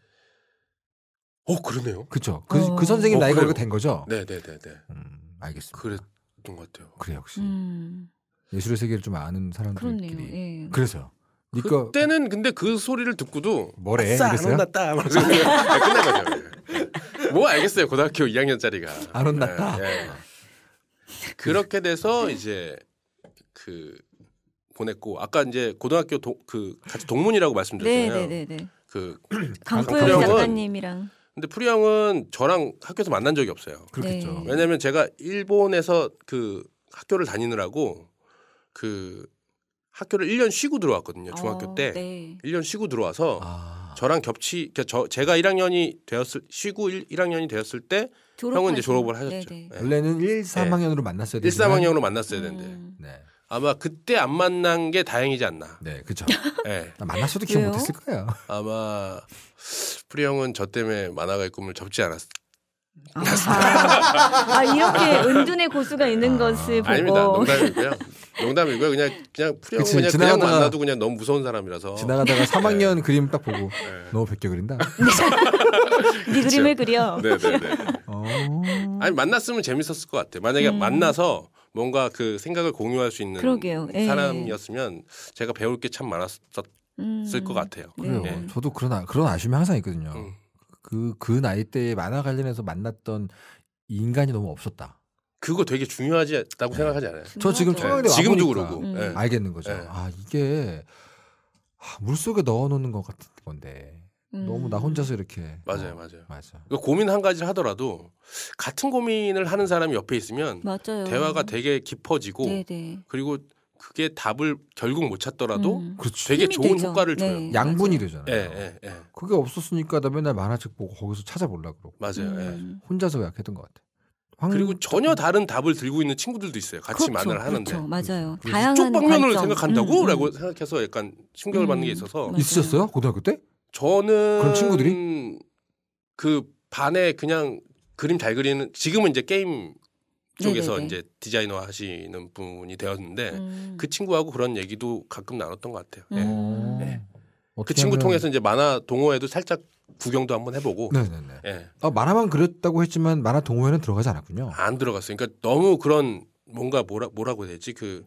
어 그러네요. 그렇죠. 그, 어. 그 선생님 어, 나이가 그래요. 된 거죠. 네, 네, 네, 네. 음, 알겠습니다. 그랬던 것 같아요. 그래 역시 음. 예술의 세계를 좀 아는 사람들끼리. 예. 예. 그래서그니까 그때는 근데 그 소리를 듣고도 뭐래 안이났다 끝난 거죠. 뭐 알겠어요. 고등학교 2학년짜리가. 안 혼났다. 예, 예. 그렇게 돼서 이제 그 보냈고 아까 이제 고등학교 도, 그 같이 동문이라고 말씀드렸잖아요. 네네네그 네. 강포영 강포영 작가님이랑 근데 프리 형은 저랑 학교에서 만난 적이 없어요. 그렇겠죠. 네. 왜냐면 하 제가 일본에서 그 학교를 다니느라고 그 학교를 1년 쉬고 들어왔거든요. 중학교 어, 때. 네. 1년 쉬고 들어와서 아. 저랑 겹치 그니까저 제가 1학년이 되었을 쉬고 1, 학년이 되었을 때 졸업하죠. 형은 이제 졸업을 하셨죠. 네 원래는 1, 3학년으로 만났어야 되는데 1, 3학년으로 만났어야 되는데. 음. 네. 아마 그때 안 만난 게 다행이지 않나. 네, 그죠. 네. 만났어도 기억 왜요? 못했을 거예요. 아마 프리 형은 저 때문에 만화가의 꿈을 접지 않았. 아, 아 이렇게 은둔의 고수가 있는 아, 것을 보고 아닙니다 농담이고요 농담이고요 그냥 그냥 프리형 그냥 지나가다가, 그냥 만나도 그냥 너무 무서운 사람이라서 지나가다가 3학년 네. 그림 딱 보고 네. 너무 베껴 그린다 네. 네 그림을 그려 네네네 네, 네. 어... 아니 만났으면 재밌었을 것 같아 만약에 음. 만나서 뭔가 그 생각을 공유할 수 있는 그러게요. 예. 사람이었으면 에이. 제가 배울 게 참 많았었을 음. 것 같아요. 그래요. 네. 저도 그런 아, 그런 아쉬움이 항상 있거든요. 음. 그, 그 나이 때에 만화 관련해서 만났던 인간이 너무 없었다. 그거 되게 중요하지다고 네. 생각하지 않아요? 중요하죠. 저 지금 청와대 네. 지금도 그러고 음. 알겠는 거죠. 네. 아 이게 아, 물 속에 넣어놓는 것 같은 건데 음. 너무 나 음. 혼자서 이렇게 맞아요, 어, 맞아요. 맞아. 그 고민 한 가지를 하더라도 같은 고민을 하는 사람이 옆에 있으면 맞아요. 대화가 되게 깊어지고 네네. 네. 그리고 그게 답을 결국 못 찾더라도 음. 되게 좋은 되죠. 효과를 네, 줘요. 네, 양분이 맞아요. 되잖아요. 예, 예, 예. 그게 없었으니까 나 맨날 만화책 보고 거기서 찾아보려 그러고. 맞아요. 예. 음. 혼자서 약했던 것 같아. 황... 그리고 전혀 어. 다른 답을 들고 있는 친구들도 있어요. 같이 그렇죠, 만화를 하는데. 그렇죠, 맞아요. 다양한 방면을 관점. 생각한다고? 음, 음. 라고 생각해서 약간 충격을 받는 게 있어서. 있었어요? 고등학교 때? 저는 그런 친구들이 그 반에 그냥 그림 잘 그리는 지금은 이제 게임 쪽에서 네네 이제 디자이너 하시는 분이 되었는데 음. 그 친구하고 그런 얘기도 가끔 나눴던 것 같아요. 네. 음. 네. 어. 그 친구 하면... 통해서 이제 만화 동호회도 살짝 구경도 한번 해보고. 네네네. 예. 아, 만화만 그렸다고 했지만 만화 동호회는 들어가지 않았군요. 안 들어갔어요. 그러니까 너무 그런 뭔가 뭐라 뭐라고 해야 되지 그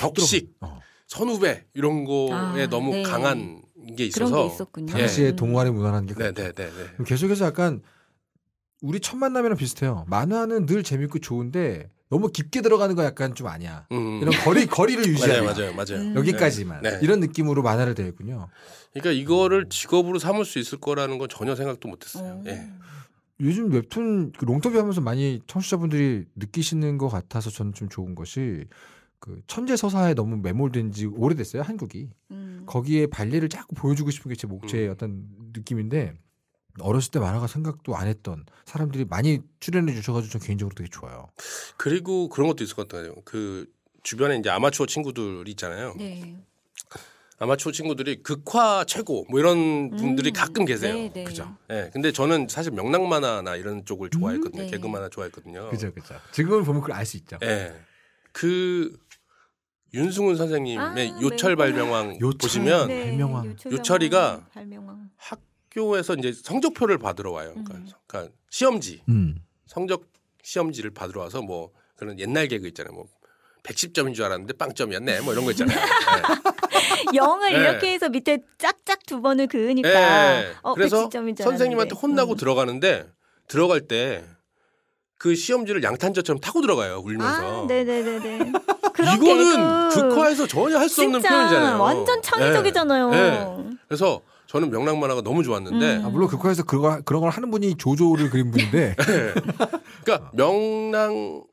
아, 격식, 어. 선후배 이런 거에 아, 너무 네. 강한 게 있어서 예. 당시에 동화를 문화라는 게 네네네. 네, 네, 네. 계속해서 약간 우리 첫 만남이랑 비슷해요. 만화는 늘 재밌고 좋은데 너무 깊게 들어가는 거 약간 좀 아니야. 음. 이런 거리 거리를 유지해야 맞아요, 맞아요, 맞아요. 음. 여기까지만 네. 이런 느낌으로 만화를 대했군요. 그러니까 이거를 직업으로 삼을 수 있을 거라는 건 전혀 생각도 못했어요. 어. 예. 요즘 웹툰 그 롱터뷰 하면서 많이 청취자분들이 느끼시는 것 같아서 저는 좀 좋은 것이 그 천재 서사에 너무 매몰된 지 오래됐어요 한국이 음. 거기에 발리를 자꾸 보여주고 싶은 게 제 목재의 음. 어떤 느낌인데 어렸을 때 만화가 생각도 안 했던 사람들이 많이 출연해 주셔가지고 저 개인적으로 되게 좋아요. 그리고 그런 것도 있을 것 같아요. 그 주변에 이제 아마추어 친구들이 있잖아요. 네. 아마추어 친구들이 극화 최고 뭐 이런 음. 분들이 음, 가끔 계세요. 네, 네. 그죠. 예. 네, 근데 저는 사실 명랑 만화나 이런 쪽을 음, 좋아했거든요. 음, 네. 개그 만화 좋아했거든요. 그죠, 그죠. 지금 보면 그걸 알 수 있죠. 예. 그 윤승훈 선생님의 아, 요철 발명왕 요철, 보시면 네, 발명왕. 요철이가 발명왕. 학교에서 이제 성적표를 받으러 와요. 그러니까, 음. 그러니까 시험지 음. 성적 시험지를 받으러 와서 뭐 그런 옛날 개그 있잖아요. 뭐 110점인 줄 알았는데 빵점이었네. 뭐 이런 거 있잖아요. 네. 0을 네. 이렇게 해서 밑에 짝짝 두 번을 그으니까 네. 어, 그래서 선생님한테 혼나고 음. 들어가는데 들어갈 때그 시험지를 양탄자처럼 타고 들어가요 울면서. 아, 네네네네. 이거는 극화해서 전혀 할 수 없는 표현이잖아요. 완전 창의적이잖아요. 네. 네. 그래서 저는 명랑 만화가 너무 좋았는데 음. 아, 물론 극화에서 그거 그런 걸 하는 분이 조조를 그린 분인데. 네. 그러니까 명랑